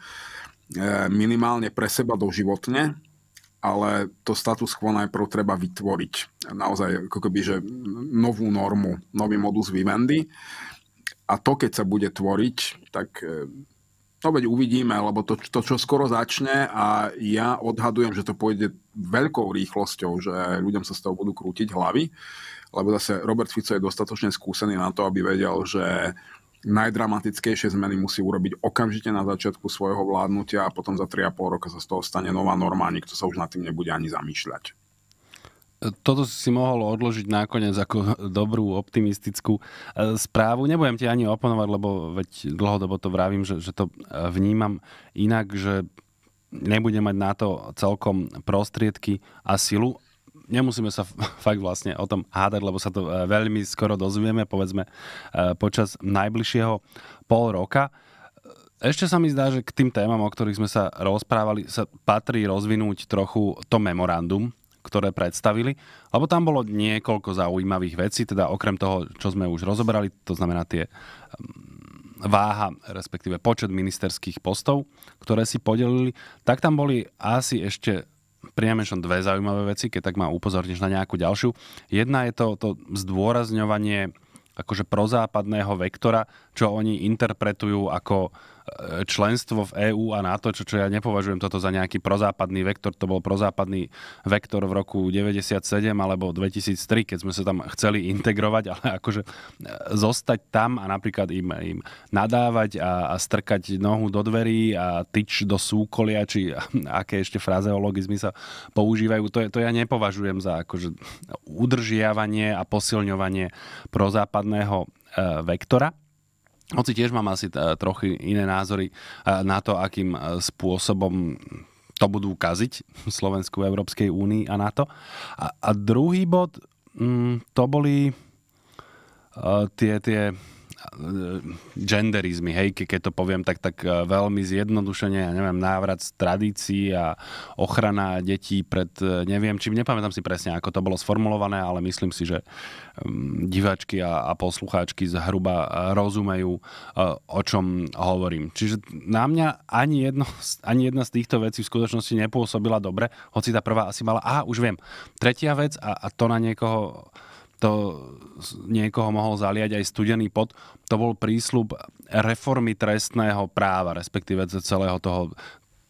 minimálne pre seba doživotne, ale to status quo najprv treba vytvoriť. Naozaj ako keby, že novú normu, nový modus vivendi. A to, keď sa bude tvoriť, tak e, to veď uvidíme, lebo to, to čo skoro začne a ja odhadujem, že to pôjde veľkou rýchlosťou, že ľuďom sa z toho budú krútiť hlavy, lebo zase Robert Fico je dostatočne skúsený na to, aby vedel, že najdramatickejšie zmeny musí urobiť okamžite na začiatku svojho vládnutia a potom za 3,5 roka sa z toho stane nová norma a nikto sa už nad tým nebude ani zamýšľať. Toto si mohol odložiť nakoniec ako dobrú optimistickú e, správu. Nebudem ti ani oponovať, lebo veď dlhodobo to vravím, že, že to e, vnímam inak, že nebude mať na to celkom prostriedky a silu, nemusíme sa [laughs] fakt vlastne o tom hádať, lebo sa to e, veľmi skoro dozvieme, povedzme e, počas najbližšieho pol roka. E, ešte sa mi zdá, že k tým témam, o ktorých sme sa rozprávali, sa patrí rozvinúť trochu to memorandum, ktoré predstavili, lebo tam bolo niekoľko zaujímavých vecí, teda okrem toho, čo sme už rozoberali, to znamená tie váha, respektíve počet ministerských postov, ktoré si podelili, tak tam boli asi ešte prinajmenšom dve zaujímavé veci, keď tak ma upozorníš na nejakú ďalšiu. Jedna je to, to zdôrazňovanie akože prozápadného vektora, čo oni interpretujú ako E, členstvo v EÚ a NATO, čo, čo ja nepovažujem toto za nejaký prozápadný vektor, to bol prozápadný vektor v roku 97 alebo 2003, keď sme sa tam chceli integrovať, ale akože e, zostať tam a napríklad im, im nadávať a, a strkať nohu do dverí a tyč do súkolia, či [laughs] aké ešte frazeologizmy sa používajú, to, to ja nepovažujem za akože udržiavanie a posilňovanie prozápadného e, vektora. Hoci tiež mám asi e, trochu iné názory e, na to, akým e, spôsobom to budú kaziť Slovensku v Európskej únii a NATO. A, a druhý bod, mm, to boli tie, tie E, genderizmy, hej, keď to poviem tak, tak e, veľmi zjednodušene, ja neviem, návrat z tradícií a ochrana detí pred, e, neviem, čím nepamätám si presne, ako to bolo sformulované, ale myslím si, že mm, diváčky a, a poslucháčky zhruba rozumejú, o čom hovorím. Čiže na mňa ani, jedno, ani jedna z týchto vecí v skutočnosti nepôsobila dobre, hoci tá prvá asi mala, a už viem, tretia vec a, a to na niekoho to niekoho mohol zaliať aj studený pot, to bol prísľub reformy trestného práva, respektíve celého toho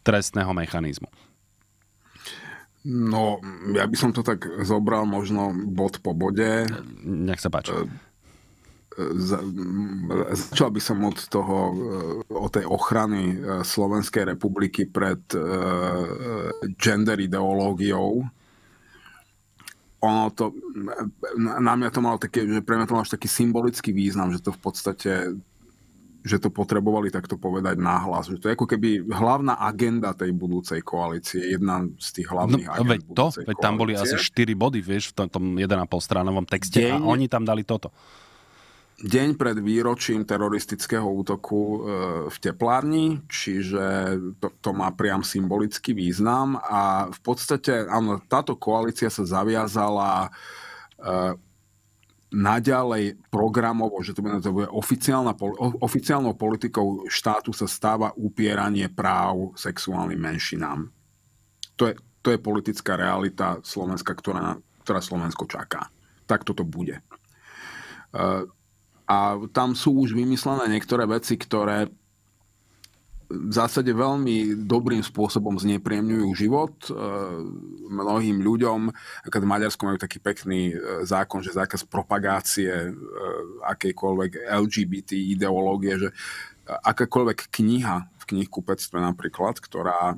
trestného mechanizmu. No, ja by som to tak zobral možno bod po bode. Nech sa páči. E, e, začal by som od toho, e, o tej ochrany Slovenskej republiky pred gender ideológiou ono to, na mňa to malo taký, že pre mňa to malo až taký symbolický význam, že to v podstate že to potrebovali takto povedať náhlas. Že to je ako keby hlavná agenda tej budúcej koalície, jedna z tých hlavných no, agend veď to, veď tam boli asi 4 body, vieš, v tom, tom 1,5 stranovom texte Deň... a oni tam dali toto deň pred výročím teroristického útoku e, v teplárni, čiže to, to má priam symbolický význam a v podstate áno, táto koalícia sa zaviazala e, naďalej programovo, že to bude, to bude oficiálna, oficiálnou politikou štátu sa stáva upieranie práv sexuálnym menšinám. To je, to je politická realita Slovenska, ktorá, ktorá Slovensko čaká. Tak toto bude. E, a tam sú už vymyslené niektoré veci, ktoré v zásade veľmi dobrým spôsobom znepriemňujú život eh, mnohým ľuďom. Keď v Maďarsku majú taký pekný eh, zákon, že zákaz propagácie eh, akejkoľvek LGBT ideológie, že akákoľvek kniha v knihkupectve napríklad, ktorá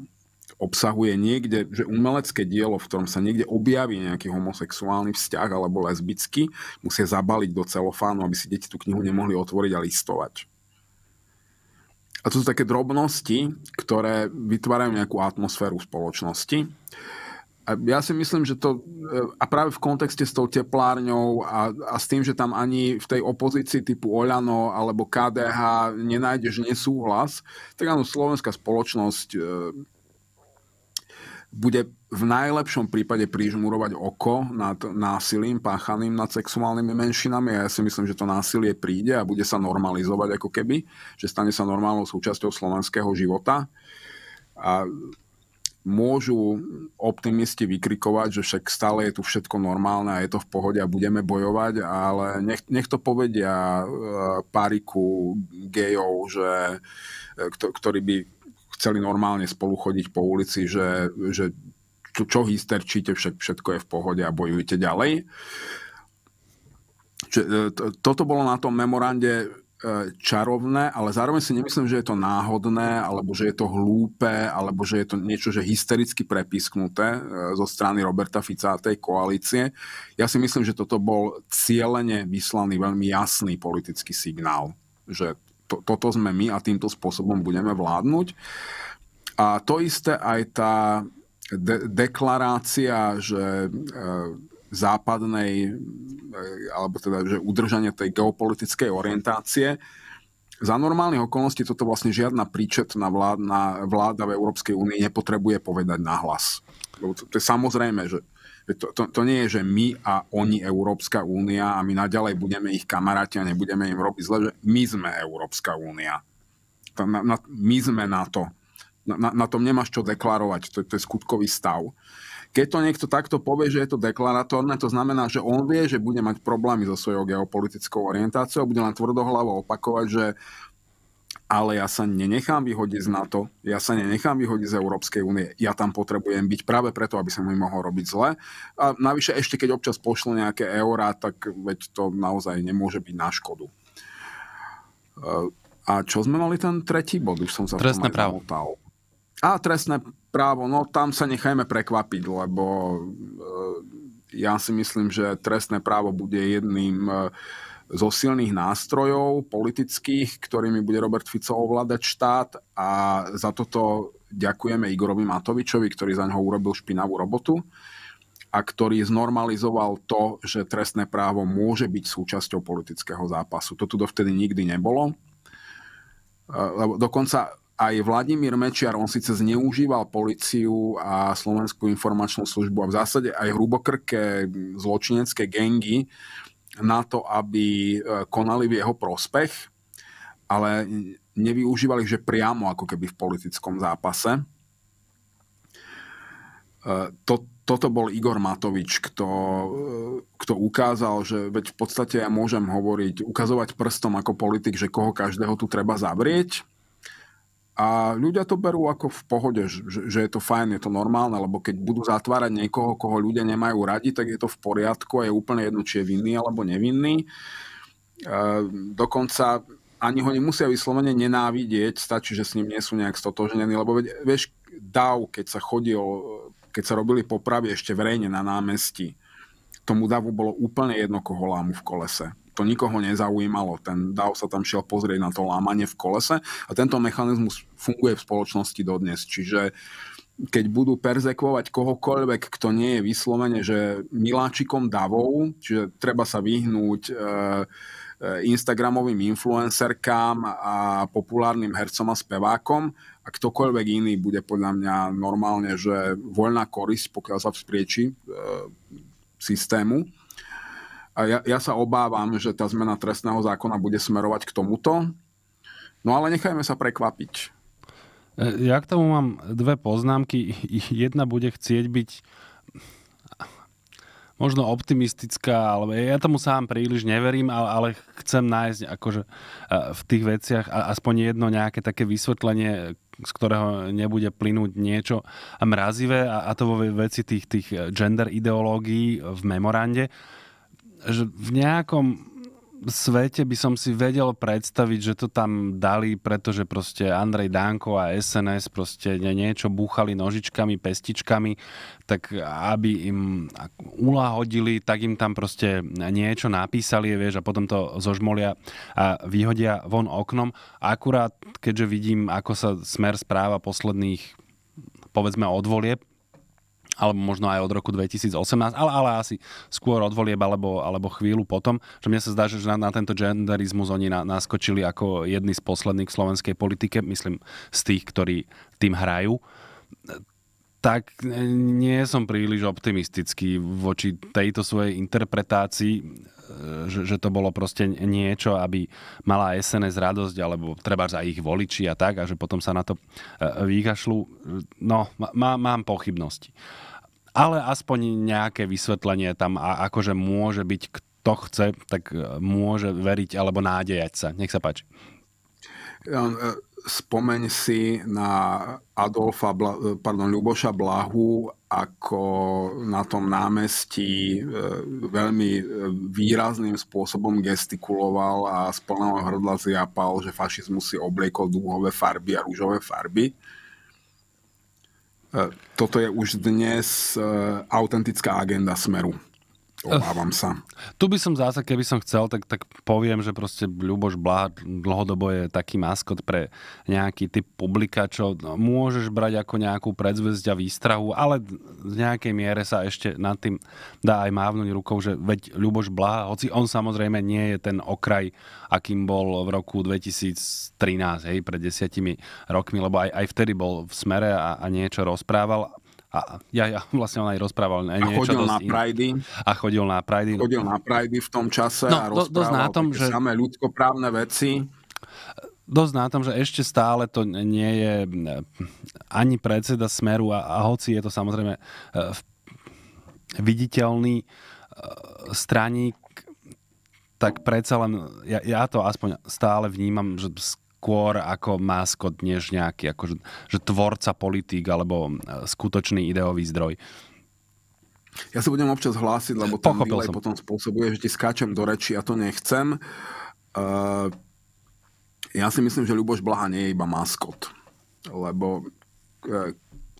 obsahuje niekde, že umelecké dielo, v ktorom sa niekde objaví nejaký homosexuálny vzťah alebo lesbický, musia zabaliť do celofánu, aby si deti tú knihu nemohli otvoriť a listovať. A to sú také drobnosti, ktoré vytvárajú nejakú atmosféru spoločnosti. A ja si myslím, že to, e, a práve v kontexte s tou teplárňou a, a s tým, že tam ani v tej opozícii typu Oľano alebo KDH nenájdeš nesúhlas, tak áno, slovenská spoločnosť e, bude v najlepšom prípade prižmurovať oko nad násilím páchaným nad sexuálnymi menšinami a ja si myslím, že to násilie príde a bude sa normalizovať ako keby, že stane sa normálnou súčasťou slovenského života. A môžu optimisti vykrikovať, že však stále je tu všetko normálne a je to v pohode a budeme bojovať, ale nech, nech to povedia eh, páriku gejov, že, eh, ktorí by chceli normálne spolu chodiť po ulici, že, že čo, čo hysterčíte, však všetko je v pohode a bojujte ďalej. Čiže, e, to, toto bolo na tom memorande e, čarovné, ale zároveň si nemyslím, že je to náhodné, alebo že je to hlúpe, alebo že je to niečo, že hystericky prepisknuté e, zo strany Roberta Fica a tej koalície. Ja si myslím, že toto bol cieľene vyslaný veľmi jasný politický signál, že to, toto sme my a týmto spôsobom budeme vládnuť. A to isté aj tá de- deklarácia, že e, západnej, e, alebo teda, že udržanie tej geopolitickej orientácie, za normálnych okolností toto vlastne žiadna príčetná vládna, vláda v Európskej únii nepotrebuje povedať nahlas. To, to je samozrejme, že to, to, to nie je, že my a oni Európska únia a my naďalej budeme ich kamaráti a nebudeme im robiť zle, že my sme Európska únia. Na, na, my sme na to. Na, na, na tom nemáš čo deklarovať. To, to je skutkový stav. Keď to niekto takto povie, že je to deklaratórne, to znamená, že on vie, že bude mať problémy so svojou geopolitickou orientáciou, bude len tvrdohlavo opakovať, že ale ja sa nenechám vyhodiť z NATO, ja sa nenechám vyhodiť z Európskej únie. Ja tam potrebujem byť práve preto, aby som im mohol robiť zle. A navyše ešte, keď občas pošle nejaké eurá, tak veď to naozaj nemôže byť na škodu. E, a čo sme mali ten tretí bod? Už som sa Trestné právo. Zamotal. A trestné právo, no tam sa nechajme prekvapiť, lebo e, ja si myslím, že trestné právo bude jedným e, zo silných nástrojov politických, ktorými bude Robert Fico ovládať štát a za toto ďakujeme Igorovi Matovičovi, ktorý za ňoho urobil špinavú robotu a ktorý znormalizoval to, že trestné právo môže byť súčasťou politického zápasu. To tu dovtedy nikdy nebolo. E, dokonca aj Vladimír Mečiar, on síce zneužíval policiu a Slovenskú informačnú službu a v zásade aj hrubokrké zločinecké gengy, na to, aby e, konali v jeho prospech, ale nevyužívali že priamo ako keby v politickom zápase. E, to, toto bol Igor Matovič, kto, e, kto ukázal, že veď v podstate ja môžem hovoriť, ukazovať prstom ako politik, že koho každého tu treba zavrieť, a ľudia to berú ako v pohode, že, že je to fajn, je to normálne, lebo keď budú zatvárať niekoho, koho ľudia nemajú radi, tak je to v poriadku a je úplne jedno, či je vinný alebo nevinný. E, dokonca ani ho nemusia vyslovene nenávidieť, stačí, že s ním nie sú nejak stotožnení, lebo veď, vieš, DAV, keď sa chodil, keď sa robili popravy ešte verejne na námestí, tomu DAVu bolo úplne jedno, koho lámu v kolese to nikoho nezaujímalo. Ten DAO sa tam šiel pozrieť na to lámanie v kolese a tento mechanizmus funguje v spoločnosti dodnes. Čiže keď budú perzekvovať kohokoľvek, kto nie je vyslovene, že miláčikom davov, čiže treba sa vyhnúť e, e, Instagramovým influencerkám a populárnym hercom a spevákom a ktokoľvek iný bude podľa mňa normálne, že voľná korisť, pokiaľ sa vzprieči e, systému a ja, ja sa obávam, že tá zmena trestného zákona bude smerovať k tomuto. No ale nechajme sa prekvapiť. E, ja k tomu mám dve poznámky. Jedna bude chcieť byť možno optimistická, ale ja tomu sám príliš neverím, ale, ale chcem nájsť akože e, v tých veciach aspoň jedno nejaké také vysvetlenie, z ktorého nebude plynúť niečo mrazivé a, a to vo veci tých, tých gender ideológií v memorande že v nejakom svete by som si vedel predstaviť, že to tam dali, pretože proste Andrej Danko a SNS proste niečo búchali nožičkami, pestičkami, tak aby im uláhodili, tak im tam proste niečo napísali, vieš, a potom to zožmolia a vyhodia von oknom. Akurát, keďže vidím, ako sa smer správa posledných povedzme odvolieb, alebo možno aj od roku 2018, ale, ale asi skôr od volieb alebo, alebo chvíľu potom, že mne sa zdá, že na, na tento genderizmus oni na, naskočili ako jedni z posledných v slovenskej politike, myslím z tých, ktorí tým hrajú tak e, nie som príliš optimistický voči tejto svojej interpretácii, e, že, že to bolo proste niečo, aby mala SNS radosť, alebo treba za ich voliči a tak, a že potom sa na to e, vykašľú. No, má, mám pochybnosti. Ale aspoň nejaké vysvetlenie tam, a akože môže byť, kto chce, tak môže veriť alebo nádejať sa. Nech sa páči. Ja, no, spomeň si na Adolfa, Bla, pardon, Ľuboša Blahu, ako na tom námestí e, veľmi e, výrazným spôsobom gestikuloval a z plného hrdla zjapal, že fašizmus si obliekol dúhové farby a rúžové farby. E, toto je už dnes autentická agenda Smeru. Obávam sa. Tu by som zase, keby som chcel, tak, tak poviem, že proste Ľuboš Blaha dlhodobo je taký maskot pre nejaký typ publika, čo môžeš brať ako nejakú predzvesť a výstrahu, ale v nejakej miere sa ešte nad tým dá aj mávnuť rukou, že veď Ľuboš Blaha, hoci on samozrejme nie je ten okraj, akým bol v roku 2013, hej, pred desiatimi rokmi, lebo aj, aj vtedy bol v smere a, a niečo rozprával a, ja, ja [laughs] vlastne on aj rozprával. Aj niečo a niečo chodil na Pridey. In... A chodil na Pridey. Chodil na Pridey v tom čase no, a do, rozprával na tom, že... samé ľudskoprávne veci. Dosť na tom, že ešte stále to nie je ani predseda Smeru a, a hoci je to samozrejme e, viditeľný e, straník, tak predsa len ja, ja to aspoň stále vnímam, že skôr ako maskot, než nejaký ako, že tvorca politík alebo e, skutočný ideový zdroj. Ja sa budem občas hlásiť, lebo to Pochopil potom spôsobuje, že ti skáčem do reči a to nechcem. Uh, ja si myslím, že Ľuboš Blaha nie je iba maskot. Lebo e,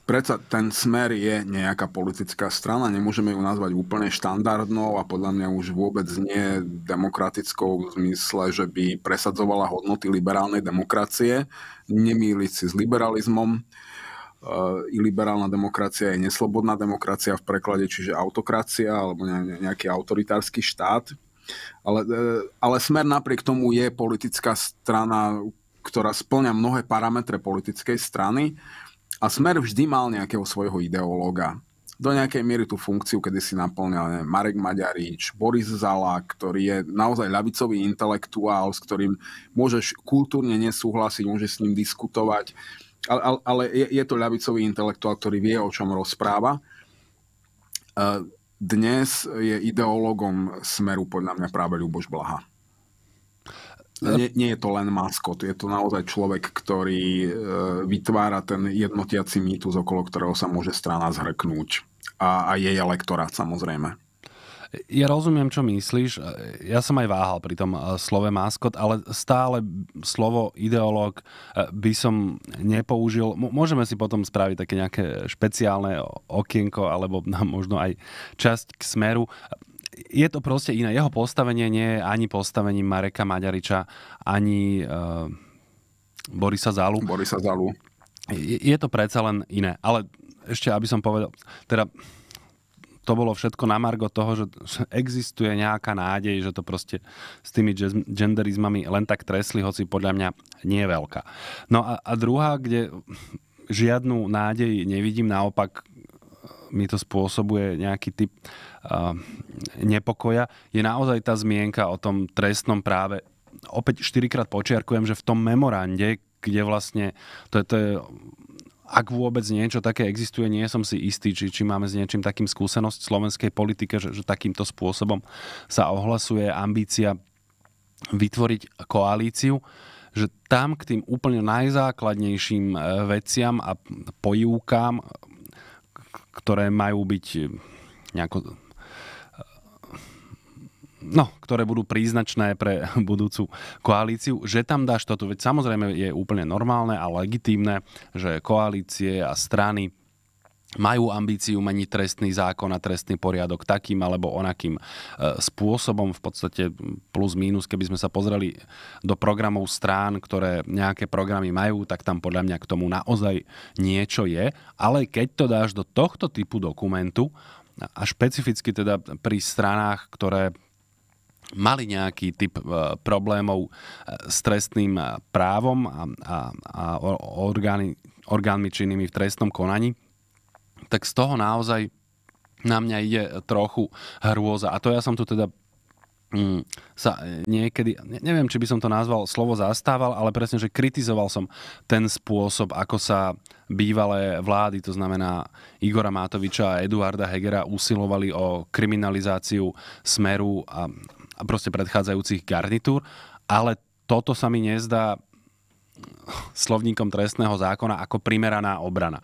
predsa ten smer je nejaká politická strana, nemôžeme ju nazvať úplne štandardnou a podľa mňa už vôbec nie demokratickou v zmysle, že by presadzovala hodnoty liberálnej demokracie, nemýliť si s liberalizmom. Eh, I liberálna demokracia je neslobodná demokracia v preklade, čiže autokracia alebo nejaký autoritársky štát. Ale, eh, ale smer napriek tomu je politická strana, ktorá splňa mnohé parametre politickej strany a Smer vždy mal nejakého svojho ideológa. Do nejakej miery tú funkciu, kedy si naplňal neviem, Marek Maďarič, Boris Zala, ktorý je naozaj ľavicový intelektuál, s ktorým môžeš kultúrne nesúhlasiť, môžeš s ním diskutovať, ale, ale, ale je, je to ľavicový intelektuál, ktorý vie, o čom rozpráva. E, dnes je ideológom Smeru podľa mňa práve Ľuboš Blaha. Nie, nie je to len maskot, je to naozaj človek, ktorý e, vytvára ten jednotiaci mýtus, okolo ktorého sa môže strana zhrknúť. A, a jej elektorát samozrejme. Ja rozumiem, čo myslíš. Ja som aj váhal pri tom e, slove maskot, ale stále slovo ideológ e, by som nepoužil. Môžeme si potom spraviť také nejaké špeciálne okienko alebo možno aj časť k smeru je to proste iné. Jeho postavenie nie je ani postavením Mareka Maďariča, ani uh, Borisa Zalu. Borisa Zalu. Je, je to predsa len iné. Ale ešte, aby som povedal, teda to bolo všetko na margo toho, že existuje nejaká nádej, že to proste s tými genderizmami len tak tresli, hoci podľa mňa nie je veľká. No a, a druhá, kde žiadnu nádej nevidím, naopak eh, mi to spôsobuje nejaký typ Ehm, nepokoja, je naozaj tá zmienka o tom trestnom práve. Opäť štyrikrát počiarkujem, že v tom memorande, kde vlastne, to je, to je ak vôbec niečo také existuje, nie som si istý, či, či máme s niečím takým skúsenosť v slovenskej politike, že, že takýmto spôsobom sa ohlasuje ambícia vytvoriť koalíciu, že tam k tým úplne najzákladnejším e, veciam a pojúkám, ktoré majú byť e, nejako no, ktoré budú príznačné pre [laughs] budúcu koalíciu, že tam dáš toto. Veď samozrejme je úplne normálne a legitímne, že koalície a strany majú ambíciu meniť trestný zákon a trestný poriadok takým alebo onakým e, spôsobom. V podstate plus mínus, keby sme sa pozreli do programov strán, ktoré nejaké programy majú, tak tam podľa mňa k tomu naozaj niečo je. Ale keď to dáš do tohto typu dokumentu, a špecificky teda pri stranách, ktoré mali nejaký typ e, problémov e, s trestným e, právom a, a, a orgány, orgánmi činnými v trestnom konaní, tak z toho naozaj na mňa ide trochu hrôza. A to ja som tu teda mm, sa niekedy, neviem, či by som to nazval, slovo zastával, ale presne, že kritizoval som ten spôsob, ako sa bývalé vlády, to znamená Igora Mátoviča a Eduarda Hegera, usilovali o kriminalizáciu smeru a proste predchádzajúcich garnitúr, ale toto sa mi nezdá slovníkom trestného zákona ako primeraná obrana.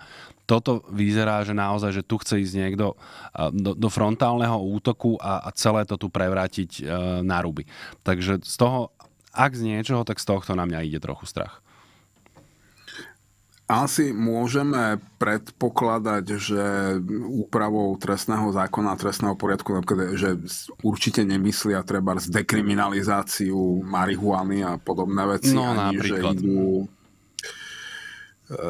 Toto vyzerá, že naozaj, že tu chce ísť niekto eh, do, do frontálneho útoku a, a celé to tu prevrátiť e, na ruby. Takže z toho, ak z niečoho, tak z tohto na mňa ide trochu strach. Asi môžeme predpokladať, že úpravou trestného zákona a trestného poriadku, že určite nemyslia treba z dekriminalizáciu marihuany a podobné veci. No, ani, Že idú, e, e,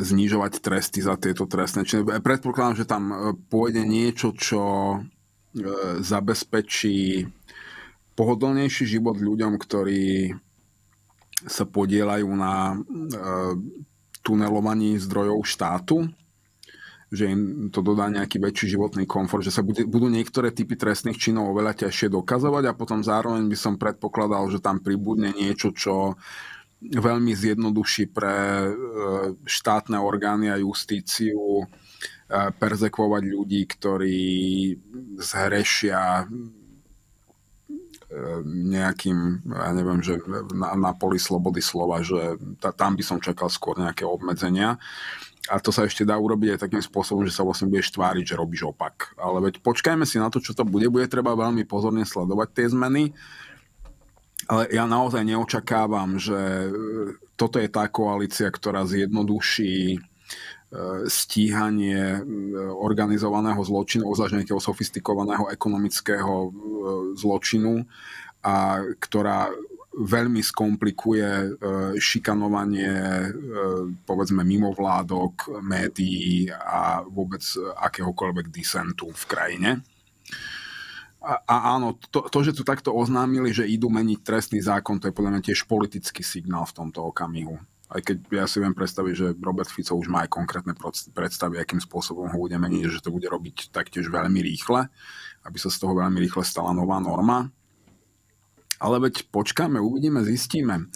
znižovať tresty za tieto trestné Čiže Predpokladám, že tam e, pôjde niečo, čo e, zabezpečí pohodlnejší život ľuďom, ktorí sa podielajú na e, tunelovaní zdrojov štátu, že im to dodá nejaký väčší životný komfort, že sa budú niektoré typy trestných činov oveľa ťažšie dokazovať a potom zároveň by som predpokladal, že tam pribudne niečo, čo veľmi zjednoduší pre e, štátne orgány a justíciu e, perzekvovať ľudí, ktorí zhrešia nejakým, ja neviem, že na, na poli slobody slova, že ta, tam by som čakal skôr nejaké obmedzenia. A to sa ešte dá urobiť aj takým spôsobom, že sa vlastne budeš tváriť, že robíš opak. Ale veď počkajme si na to, čo to bude. Bude treba veľmi pozorne sledovať tie zmeny. Ale ja naozaj neočakávam, že e, toto je tá koalícia, ktorá zjednoduší stíhanie organizovaného zločinu, obzvlášť nejakého sofistikovaného ekonomického zločinu, a ktorá veľmi skomplikuje e, šikanovanie e, povedzme mimovládok, médií a vôbec akéhokoľvek disentu v krajine. A, a áno, to, to, že tu takto oznámili, že idú meniť trestný zákon, to je podľa mňa tiež politický signál v tomto okamihu. Aj keď ja si viem predstaviť, že Robert Fico už má aj konkrétne predstavy, akým spôsobom ho bude meniť, že to bude robiť taktiež veľmi rýchle, aby sa z toho veľmi rýchle stala nová norma. Ale veď počkáme, uvidíme, zistíme.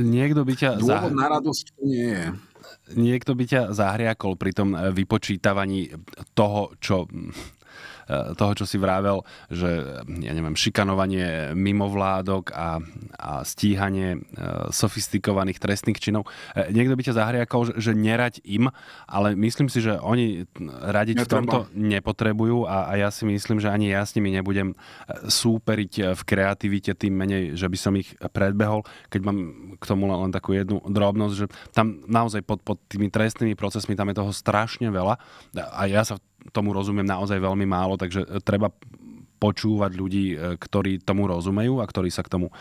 Niekto by ťa... Dôvod na radosť nie je niekto by ťa zahriakol pri tom eh, vypočítavaní toho, čo Eh, toho, čo si vravel, že eh, ja neviem, šikanovanie mimovládok a, a stíhanie eh, sofistikovaných trestných činov. Niekto by ťa zahriakol, že nerať im, ale myslím si, že oni radiť Netreba. v tomto nepotrebujú a, a ja si myslím, že ani ja s nimi nebudem súperiť v kreativite, tým menej, že by som ich predbehol, keď mám k tomu len, len takú jednu drobnosť, že tam naozaj pod, pod tými trestnými procesmi tam je toho strašne veľa a ja sa tomu rozumiem naozaj veľmi málo, takže e, treba počúvať ľudí, e, ktorí tomu rozumejú a ktorí sa k tomu e,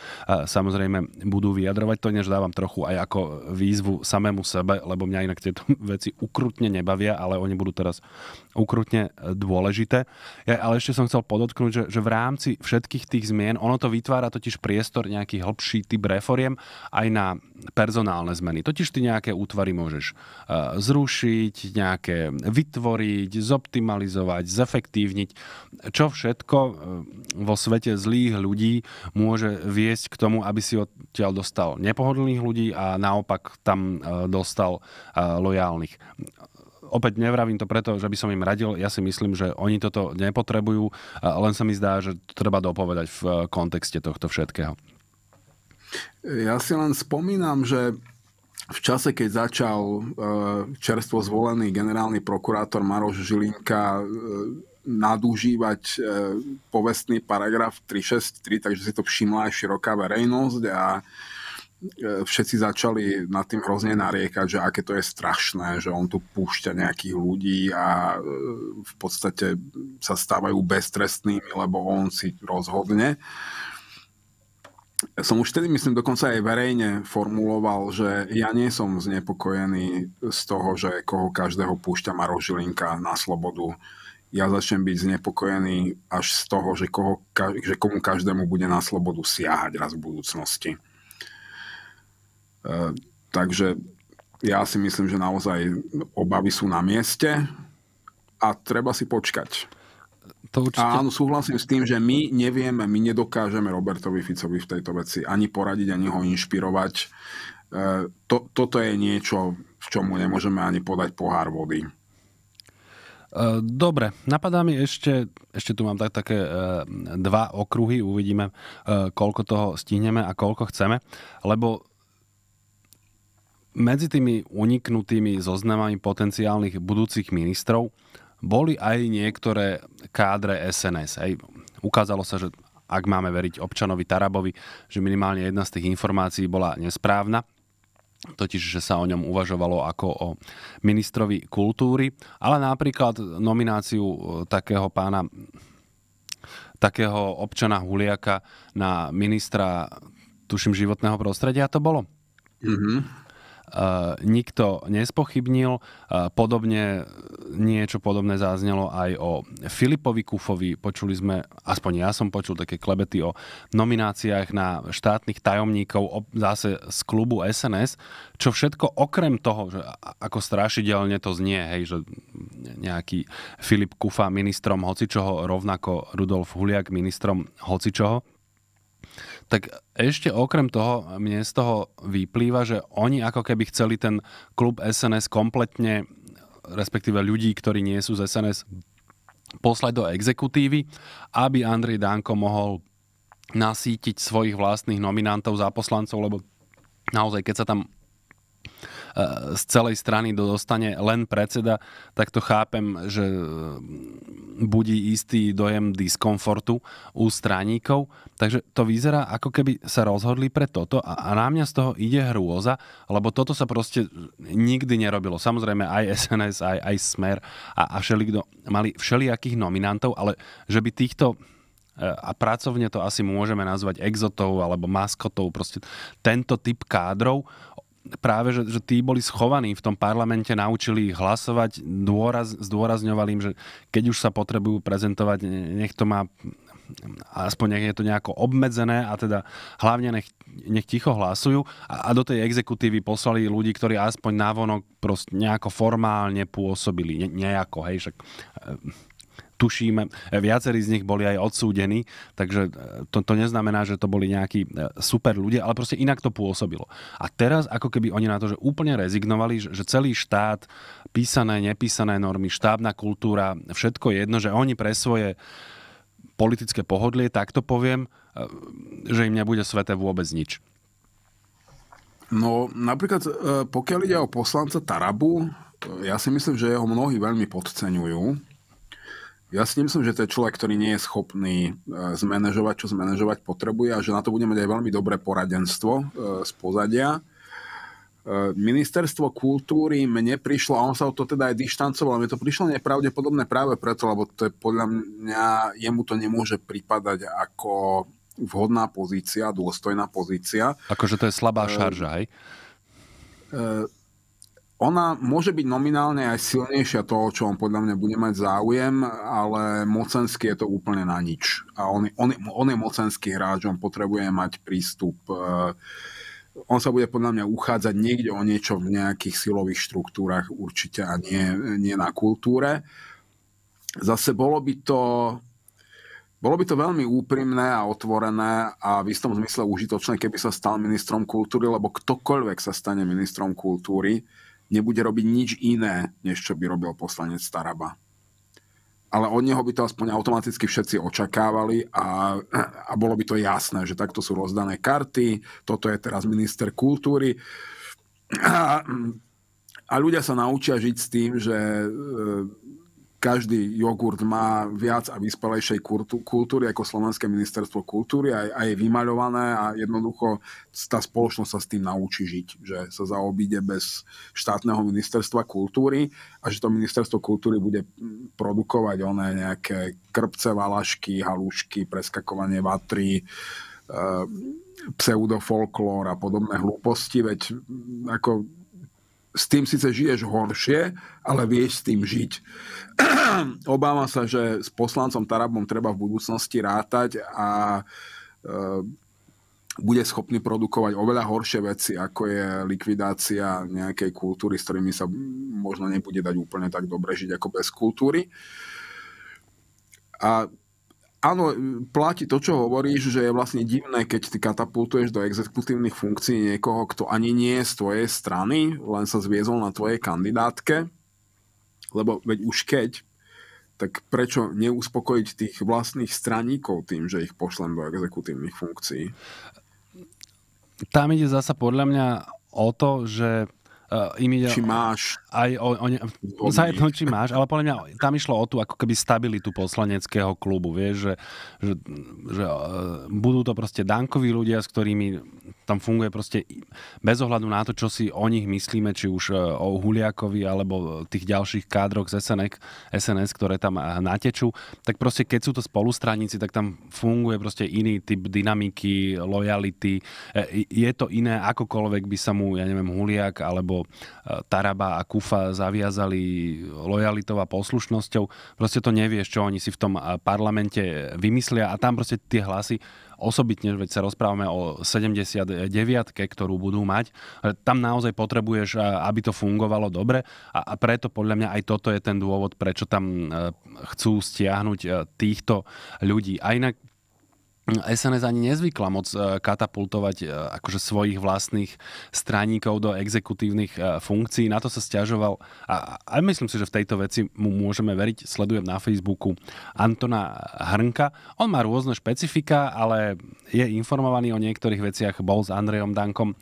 samozrejme budú vyjadrovať. To než dávam trochu aj ako výzvu samému sebe, lebo mňa inak tieto [laughs] veci ukrutne nebavia, ale oni budú teraz ukrutne e, dôležité. Ja, ale ešte som chcel podotknúť, že, že v rámci všetkých tých zmien, ono to vytvára totiž priestor nejaký hĺbší typ reforiem aj na personálne zmeny. Totiž ty nejaké útvary môžeš e, zrušiť, nejaké vytvoriť, zoptimalizovať, zefektívniť. Čo všetko e, vo svete zlých ľudí môže viesť k tomu, aby si odtiaľ dostal nepohodlných ľudí a naopak tam dostal lojálnych opäť nevravím to preto, že by som im radil, ja si myslím, že oni toto nepotrebujú, len sa mi zdá, že to treba dopovedať v eh, kontexte tohto všetkého. Ja si len spomínam, že v čase, keď začal eh, čerstvo zvolený generálny prokurátor Maroš Žilinka eh, nadužívať povestný paragraf 363, takže si to všimla aj široká verejnosť a E, všetci začali nad tým hrozne nariekať, že aké to je strašné, že on tu púšťa nejakých ľudí a e, v podstate sa stávajú beztrestnými, lebo on si rozhodne. Som už tedy, myslím, dokonca aj verejne formuloval, že ja nie som znepokojený z toho, že koho každého púšťa Maro Žilinka na slobodu ja začnem byť znepokojený až z toho, že, koho, že komu každému bude na slobodu siahať raz v budúcnosti. E, takže ja si myslím, že naozaj obavy sú na mieste a treba si počkať. To určite... Áno, súhlasím s tým, že my nevieme, my nedokážeme Robertovi Ficovi v tejto veci ani poradiť, ani ho inšpirovať. E, to, toto je niečo, v čomu nemôžeme ani podať pohár vody. E, dobre, napadá mi ešte, ešte tu mám tak, také dva okruhy, uvidíme, koľko toho stihneme a koľko chceme, lebo medzi tými uniknutými zoznamami potenciálnych budúcich ministrov boli aj niektoré kádre SNS. Aj ukázalo sa, že ak máme veriť občanovi Tarabovi, že minimálne jedna z tých informácií bola nesprávna, totiž že sa o ňom uvažovalo ako o ministrovi kultúry, ale napríklad nomináciu e, takého pána takého občana Huliaka na ministra, tuším, životného prostredia to bolo? Mm-hmm. Eh, nikto nespochybnil. Eh, podobne niečo podobné záznelo aj o Filipovi Kufovi. Počuli sme, aspoň ja som počul také klebety o nomináciách na štátnych tajomníkov zase z klubu SNS, čo všetko okrem toho, že ako strašidelne to znie, hej, že nejaký Filip Kufa ministrom hocičoho, rovnako Rudolf Huliak ministrom hocičoho, tak ešte okrem toho mne z toho vyplýva, že oni ako keby chceli ten klub SNS kompletne, respektíve ľudí, ktorí nie sú z SNS, poslať do exekutívy, aby Andrej Danko mohol nasítiť svojich vlastných nominantov za poslancov, lebo naozaj, keď sa tam E, z celej strany dostane len predseda, tak to chápem, že e, budí istý dojem diskomfortu u straníkov. Takže to vyzerá, ako keby sa rozhodli pre toto a, a na mňa z toho ide hrôza, lebo toto sa proste nikdy nerobilo. Samozrejme aj SNS, aj, aj Smer a, a všelikto mali všelijakých nominantov, ale že by týchto e, a pracovne to asi môžeme nazvať exotov alebo maskotov, proste tento typ kádrov práve, že, že tí boli schovaní v tom parlamente, naučili ich hlasovať, dôraz, zdôrazňovali im, že keď už sa potrebujú prezentovať, nech to má aspoň nech je to nejako obmedzené a teda hlavne nech, nech ticho hlasujú a, a do tej exekutívy poslali ľudí, ktorí aspoň návonok proste nejako formálne pôsobili, ne, nejako, hej, však tuším, viacerí z nich boli aj odsúdení, takže e, to, to neznamená, že to boli nejakí e, super ľudia, ale proste inak to pôsobilo. A teraz ako keby oni na to, že úplne rezignovali, že, že celý štát, písané, nepísané normy, štábna kultúra, všetko jedno, že oni pre svoje politické pohodlie, tak to poviem, e, že im nebude sveté vôbec nič. No napríklad, pokiaľ ide o poslanca Tarabu, ja si myslím, že jeho mnohí veľmi podceňujú ja si myslím, že to je človek, ktorý nie je schopný e, zmanéžovať, čo zmanéžovať potrebuje a že na to bude mať aj veľmi dobré poradenstvo e, z pozadia. E, ministerstvo kultúry mne prišlo, a on sa o to teda aj dištancoval, mne to prišlo nepravdepodobné práve preto, lebo to je podľa mňa, jemu to nemôže pripadať ako vhodná pozícia, dôstojná pozícia. Akože to je slabá šarža, hej? Uh, ona môže byť nominálne aj silnejšia toho, čo on podľa mňa bude mať záujem, ale Mocenský je to úplne na nič. A on, on, on je mocenský hráč, on potrebuje mať prístup. E, on sa bude podľa mňa uchádzať niekde o niečo v nejakých silových štruktúrach určite a nie, nie na kultúre. Zase bolo by to bolo by to veľmi úprimné a otvorené a v istom zmysle užitočné, keby sa stal ministrom kultúry, lebo ktokoľvek sa stane ministrom kultúry, uh, nebude robiť nič iné, než čo by robil poslanec Taraba. Ale od neho by to aspoň automaticky všetci očakávali a, a bolo by to jasné, že takto sú rozdané karty, toto je teraz minister kultúry. A, a ľudia sa naučia žiť s tým, že e, každý jogurt má viac a vyspelejšej kultúry ako Slovenské ministerstvo kultúry a, a je vymaľované a jednoducho tá spoločnosť sa s tým naučí žiť, že sa zaobíde bez štátneho ministerstva kultúry a že to ministerstvo kultúry bude produkovať oné nejaké krpce, valašky, halušky, preskakovanie vatry, e, pseudofolklór a podobné hlúposti, veď ako s tým síce žiješ horšie, ale vieš s tým žiť. [clears throat] Obávam sa, že s poslancom Tarabom treba v budúcnosti rátať a e, bude schopný produkovať oveľa horšie veci, ako je likvidácia nejakej kultúry, s ktorými sa možno nebude dať úplne tak dobre žiť ako bez kultúry. A Áno, platí to, čo hovoríš, že je vlastne divné, keď ty katapultuješ do exekutívnych funkcií niekoho, kto ani nie je z tvojej strany, len sa zviezol na tvojej kandidátke, lebo veď už keď, tak prečo neuspokojiť tých vlastných straníkov tým, že ich pošlem do exekutívnych funkcií? Tam ide zasa podľa mňa o to, že Uh, im ide či máš. Aj o, o ne, sa jedno, či máš, ale podľa mňa tam išlo o tú ako keby stabilitu poslaneckého klubu, vieš, že, že, že uh, budú to proste dankoví ľudia, s ktorými tam funguje proste bez ohľadu na to, čo si o nich myslíme, či už uh, o Huliakovi alebo tých ďalších kádroch z SNK, SNS, ktoré tam e, natečú, tak proste keď sú to spolustraníci, tak tam funguje proste iný typ dynamiky, lojality, je to iné, akokoľvek by sa mu, ja neviem, Huliak alebo Eh, Taraba a Kufa zaviazali lojalitou a poslušnosťou. Proste to nevieš, čo oni si v tom eh, parlamente vymyslia a tam proste tie hlasy osobitne, veď sa rozprávame o 79 ktorú budú mať. Eh, tam naozaj potrebuješ, aby to fungovalo dobre a, a preto podľa mňa aj toto je ten dôvod, prečo tam chcú stiahnuť týchto ľudí. A inak SNS ani nezvykla moc e, katapultovať e, akože svojich vlastných straníkov do exekutívnych e, funkcií. Na to sa stiažoval a, a myslím si, že v tejto veci mu môžeme veriť. Sledujem na Facebooku Antona Hrnka. On má rôzne špecifika, ale je informovaný o niektorých veciach. Bol s Andrejom Dankom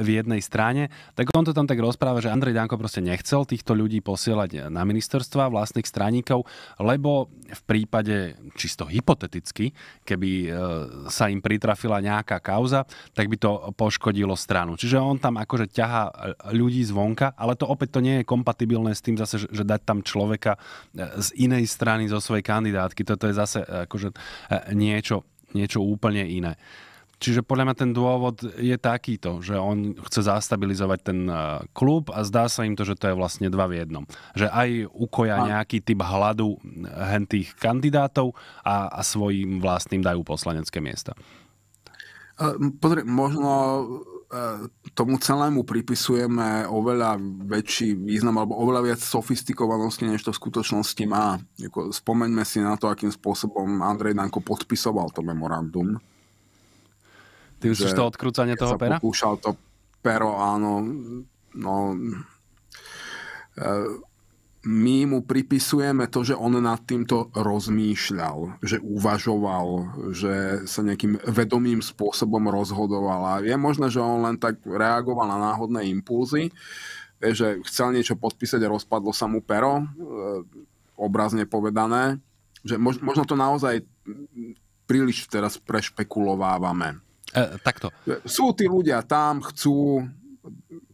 v jednej strane. Tak on to tam tak rozpráva, že Andrej Danko proste nechcel týchto ľudí posielať na ministerstva vlastných straníkov, lebo v prípade čisto hypoteticky, keby E, sa im pritrafila nejaká kauza, tak by to poškodilo stranu. Čiže on tam akože ťaha ľudí zvonka, ale to opäť to nie je kompatibilné s tým zase, že dať tam človeka e, z inej strany zo svojej kandidátky. Toto je zase e, akože niečo, niečo úplne iné. Čiže podľa mňa ten dôvod je takýto, že on chce zastabilizovať ten eh, klub a zdá sa im to, že to je vlastne dva v jednom. Že aj ukoja a... nejaký typ hladu eh, hentých kandidátov a, a svojim vlastným dajú poslanecké miesta. Eh, pozri, možno tomu celému pripisujeme oveľa väčší význam alebo oveľa viac sofistikovanosti, než to v skutočnosti má. Spomeňme si na to, akým spôsobom Andrej Danko podpisoval to memorandum Ty už to odkrúcanie toho pera? Pokúšal to pero, áno. No, e, my mu pripisujeme to, že on nad týmto rozmýšľal, že uvažoval, že sa nejakým vedomým spôsobom rozhodoval. A je možné, že on len tak reagoval na náhodné impulzy, e, že chcel niečo podpísať a rozpadlo sa mu pero, e, obrazne povedané. Že možno to naozaj príliš teraz prešpekulovávame. E, takto. Sú tí ľudia tam, chcú,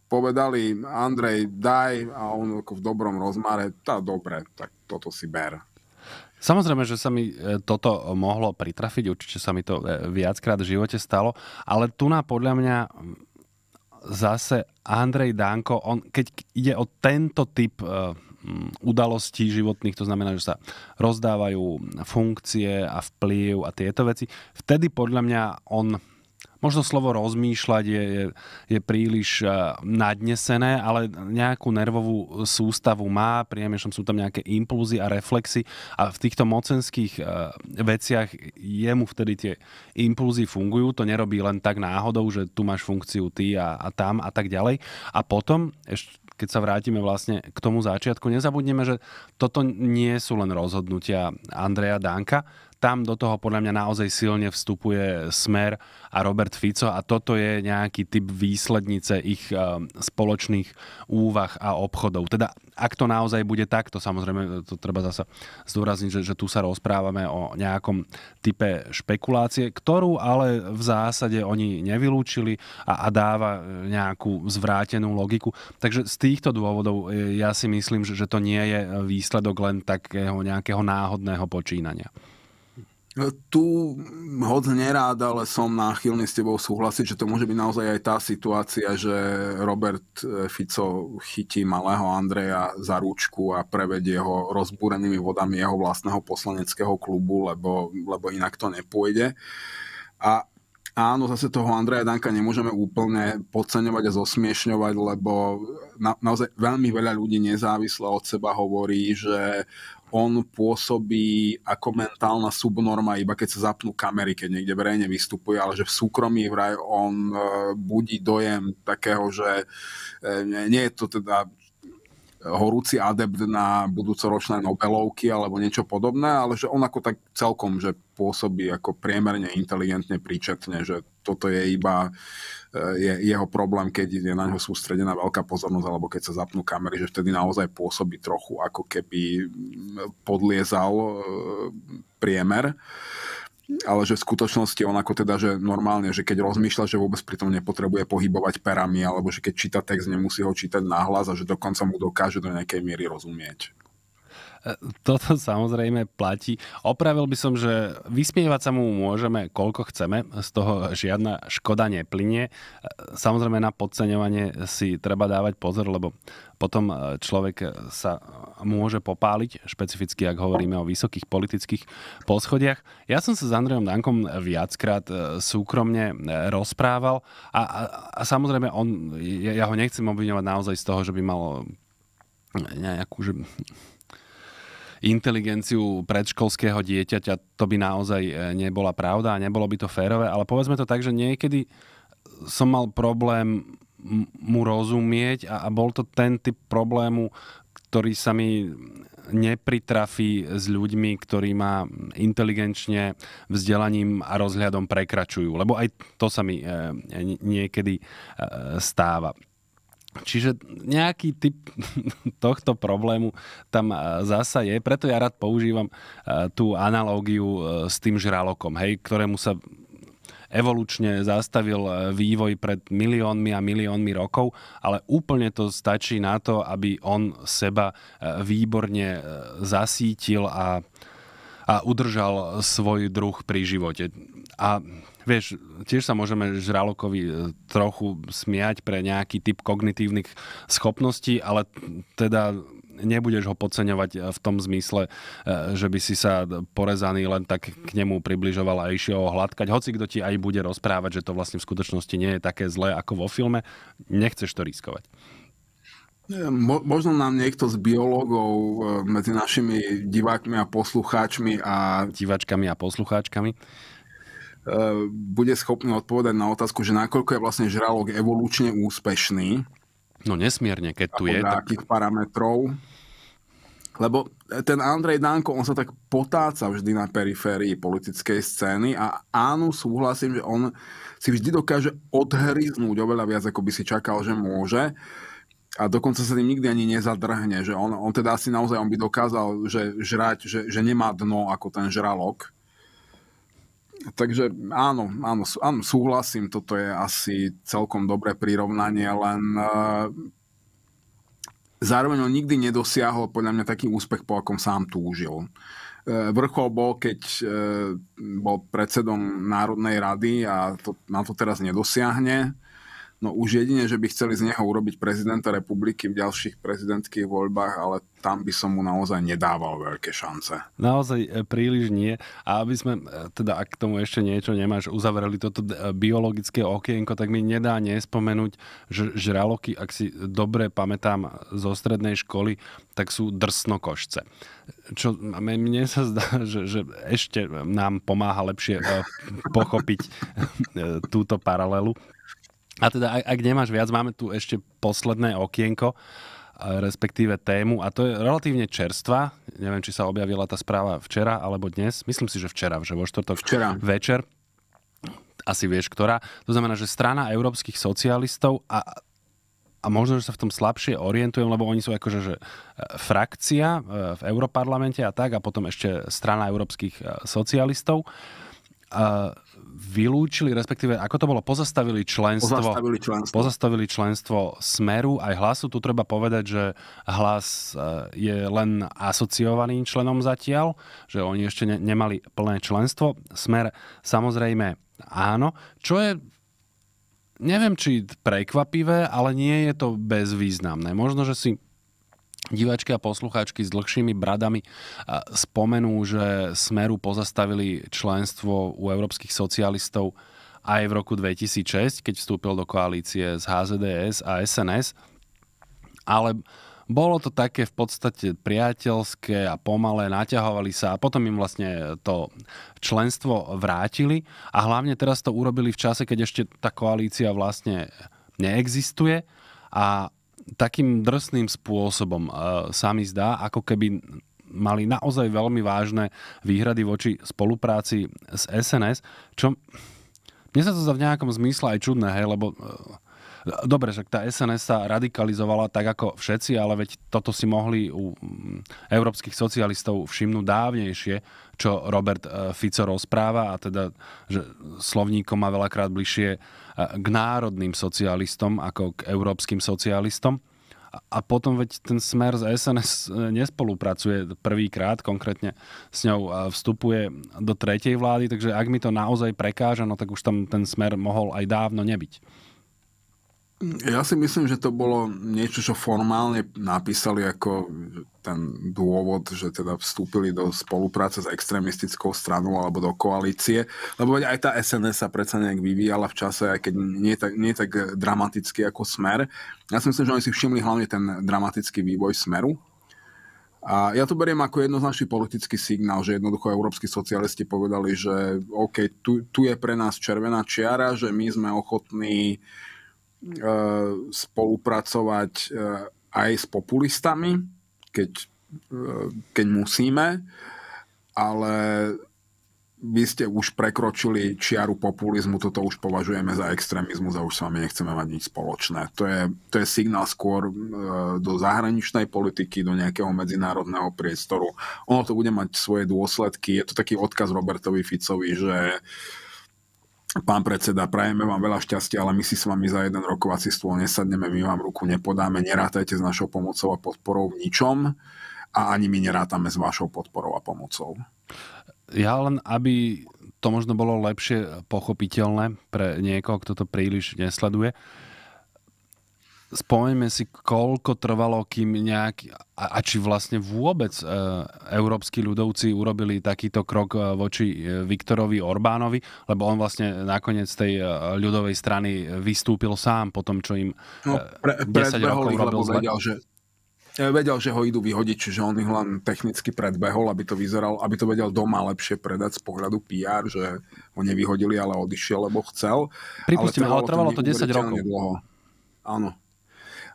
povedali Andrej, daj a on ako v dobrom rozmare, tá dobre, tak toto si ber. Samozrejme, že sa mi e, toto mohlo pritrafiť, určite sa mi to e, viackrát v živote stalo, ale tu na podľa mňa mm, zase Andrej Danko, on, keď ide o tento typ e, mm, udalostí životných, to znamená, že sa rozdávajú mm, funkcie a vplyv a tieto veci, vtedy podľa mňa on možno slovo rozmýšľať je, je, je príliš eh, nadnesené, ale nejakú nervovú sústavu má, priemešom sú tam nejaké impulzy a reflexy a v týchto mocenských eh, veciach jemu vtedy tie impulzy fungujú, to nerobí len tak náhodou, že tu máš funkciu ty a, a tam a tak ďalej. A potom, ešte keď sa vrátime vlastne k tomu začiatku, nezabudneme, že toto nie sú len rozhodnutia Andreja Danka, tam do toho podľa mňa naozaj silne vstupuje Smer a Robert Fico a toto je nejaký typ výslednice ich eh, spoločných úvah a obchodov. Teda ak to naozaj bude takto, samozrejme eh, to treba zase zdôrazniť, že, že tu sa rozprávame o nejakom type špekulácie, ktorú ale v zásade oni nevylúčili a, a dáva eh, nejakú zvrátenú logiku. Takže z týchto dôvodov ja si myslím, že, že to nie je výsledok len takého nejakého náhodného počínania. Tu hoď nerád, ale som náchylný s tebou súhlasiť, že to môže byť naozaj aj tá situácia, že Robert eh, Fico chytí malého Andreja za ručku a prevedie ho rozbúrenými vodami jeho vlastného poslaneckého klubu, lebo, lebo inak to nepôjde. A áno, zase toho Andreja Danka nemôžeme úplne podceňovať a zosmiešňovať, lebo na, naozaj veľmi veľa ľudí nezávisle od seba hovorí, že on pôsobí ako mentálna subnorma, iba keď sa zapnú kamery, keď niekde verejne vystupuje, ale že v súkromí vraj on e, budí dojem takého, že e, nie je to teda horúci adept na budúcoročné Nobelovky alebo niečo podobné, ale že on ako tak celkom, že pôsobí ako priemerne inteligentne, príčetne, že toto je iba je jeho problém, keď je na ňo sústredená veľká pozornosť, alebo keď sa zapnú kamery, že vtedy naozaj pôsobí trochu, ako keby mm, podliezal e, priemer ale že v skutočnosti on ako teda, že normálne, že keď rozmýšľa, že vôbec pritom nepotrebuje pohybovať perami, alebo že keď číta text, nemusí ho čítať nahlas a že dokonca mu dokáže do nejakej miery rozumieť. Toto samozrejme platí. Opravil by som, že vysmievať sa mu môžeme koľko chceme, z toho žiadna škoda neplynie. Samozrejme na podceňovanie si treba dávať pozor, lebo potom e, človek e, sa môže popáliť, špecificky ak hovoríme o vysokých politických poschodiach. Ja som sa s Andrejom Dankom viackrát e, súkromne rozprával a, a, a samozrejme on, ja, ja ho nechcem obviňovať naozaj z toho, že by mal nejakú, že inteligenciu predškolského dieťaťa, to by naozaj e, nebola pravda a nebolo by to férové, ale povedzme to tak, že niekedy som mal problém mu rozumieť a, a bol to ten typ problému, ktorý sa mi nepritrafí s ľuďmi, ktorí ma inteligenčne vzdelaním a rozhľadom prekračujú, lebo aj to sa mi e, niekedy e, stáva. Čiže nejaký typ [laughs] tohto problému tam e, zasa je, preto ja rád používam e, tú analógiu e, s tým žralokom, hej, ktorému sa evolučne zastavil vývoj pred miliónmi a miliónmi rokov, ale úplne to stačí na to, aby on seba výborne zasítil a, a udržal svoj druh pri živote. A vieš, tiež sa môžeme Žralokovi e, trochu smiať pre nejaký typ kognitívnych schopností, ale teda nebudeš ho podceňovať e, v tom zmysle, e, že by si sa porezaný len tak k nemu približoval a išiel ho hladkať. Hoci kto ti aj bude rozprávať, že to vlastne v skutočnosti nie je také zlé ako vo filme, nechceš to riskovať. Možno nám niekto z biológov medzi našimi divákmi a poslucháčmi a... Diváčkami a poslucháčkami E, bude schopný odpovedať na otázku, že nakoľko je vlastne žralok evolučne úspešný. No nesmierne, keď tu je. Podľa tak... parametrov. Lebo e, ten Andrej Danko, on sa tak potáca vždy na periférii politickej scény a áno, súhlasím, že on si vždy dokáže odhryznúť oveľa viac, ako by si čakal, že môže. A dokonca sa tým nikdy ani nezadrhne, že on, on teda asi naozaj on by dokázal, že žrať, že, že nemá dno ako ten žralok. Takže áno, áno, áno, súhlasím, toto je asi celkom dobré prirovnanie, len uh, zároveň on nikdy nedosiahol podľa mňa taký úspech, po akom sám túžil. Uh, vrchol bol, keď uh, bol predsedom Národnej rady a to, na to teraz nedosiahne. No už jedine, že by chceli z neho urobiť prezidenta republiky v ďalších prezidentských voľbách, ale tam by som mu naozaj nedával veľké šance. Naozaj e, príliš nie. A aby sme, e, teda ak k tomu ešte niečo nemáš, uzavreli toto e, biologické okienko, tak mi nedá nespomenúť, že žraloky, ak si dobre pamätám zo strednej školy, tak sú drsnokošce. Čo mne sa zdá, [laughs] že, že ešte nám pomáha lepšie pochopiť [laughs] túto paralelu. A teda, ak, nemáš viac, máme tu ešte posledné okienko, e, respektíve tému, a to je relatívne čerstvá. Neviem, či sa objavila tá správa včera alebo dnes. Myslím si, že včera, že vo štvrtok včera. večer. Asi vieš, ktorá. To znamená, že strana európskych socialistov a a možno, že sa v tom slabšie orientujem, lebo oni sú akože že e, frakcia e, v Európarlamente a tak, a potom ešte strana európskych socialistov vylúčili, respektíve ako to bolo, pozastavili členstvo, pozastavili členstvo. Pozastavili členstvo Smeru aj Hlasu. Tu treba povedať, že Hlas e, je len asociovaným členom zatiaľ, že oni ešte ne, nemali plné členstvo. Smer samozrejme áno, čo je neviem, či prekvapivé, ale nie je to bezvýznamné. Možno, že si diváčky a poslucháčky s dlhšími bradami spomenú, že Smeru pozastavili členstvo u európskych socialistov aj v roku 2006, keď vstúpil do koalície z HZDS a SNS. Ale bolo to také v podstate priateľské a pomalé, naťahovali sa a potom im vlastne to členstvo vrátili a hlavne teraz to urobili v čase, keď ešte tá koalícia vlastne neexistuje a takým drsným spôsobom sa mi zdá, ako keby mali naozaj veľmi vážne výhrady voči spolupráci s SNS, čo mne sa to zdá v nejakom zmysle aj čudné, hej, lebo e, Dobre, však tá SNS sa radikalizovala tak ako všetci, ale veď toto si mohli u európskych socialistov všimnúť dávnejšie, čo Robert e, Fico rozpráva a teda, že slovníkom má veľakrát bližšie k národným socialistom ako k európskym socialistom. A potom veď ten smer z SNS e, nespolupracuje prvýkrát, konkrétne s ňou e, vstupuje do tretej vlády, takže ak mi to naozaj prekáža, no tak už tam ten smer mohol aj dávno nebyť. Ja si myslím, že to bolo niečo, čo formálne napísali ako ten dôvod, že teda vstúpili do spolupráce s extrémistickou stranou alebo do koalície, lebo aj tá SNS sa predsa nejak vyvíjala v čase, aj keď nie tak, nie tak dramaticky ako Smer. Ja si myslím, že oni si všimli hlavne ten dramatický vývoj Smeru a ja to beriem ako jednoznačný politický signál, že jednoducho európsky socialisti povedali, že OK, tu, tu je pre nás červená čiara, že my sme ochotní uh, E, spolupracovať e, aj s populistami, keď, e, keď musíme, ale vy ste už prekročili čiaru populizmu, toto už považujeme za extrémizmus a už s vami nechceme mať nič spoločné. To je, to je signál skôr do zahraničnej politiky, do nejakého medzinárodného priestoru. Ono to bude mať svoje dôsledky. Je to taký odkaz Robertovi Ficovi, že uh, Pán predseda, prajeme vám veľa šťastia, ale my si s vami za jeden rokovací stôl nesadneme, my vám ruku nepodáme, nerátajte s našou pomocou a podporou v ničom a ani my nerátame s vašou podporou a pomocou. Ja len, aby to možno bolo lepšie pochopiteľné pre niekoho, kto to príliš nesleduje spomeňme si, koľko trvalo, kým nejaký, a, a či vlastne vôbec e, európsky ľudovci urobili takýto krok e, voči e, Viktorovi Orbánovi, lebo on vlastne nakoniec tej e, ľudovej strany vystúpil sám po tom, čo im no, pre, 10 rokov rokov robil zle. Vedel, že, vedel, že ho idú vyhodiť, čiže on ich len technicky predbehol, aby to vyzeral, aby to vedel doma lepšie predať z pohľadu PR, že ho nevyhodili, ale odišiel, lebo chcel. Pripustíme, ale trvalo, ale trvalo to 10 rokov. Dlho. Áno,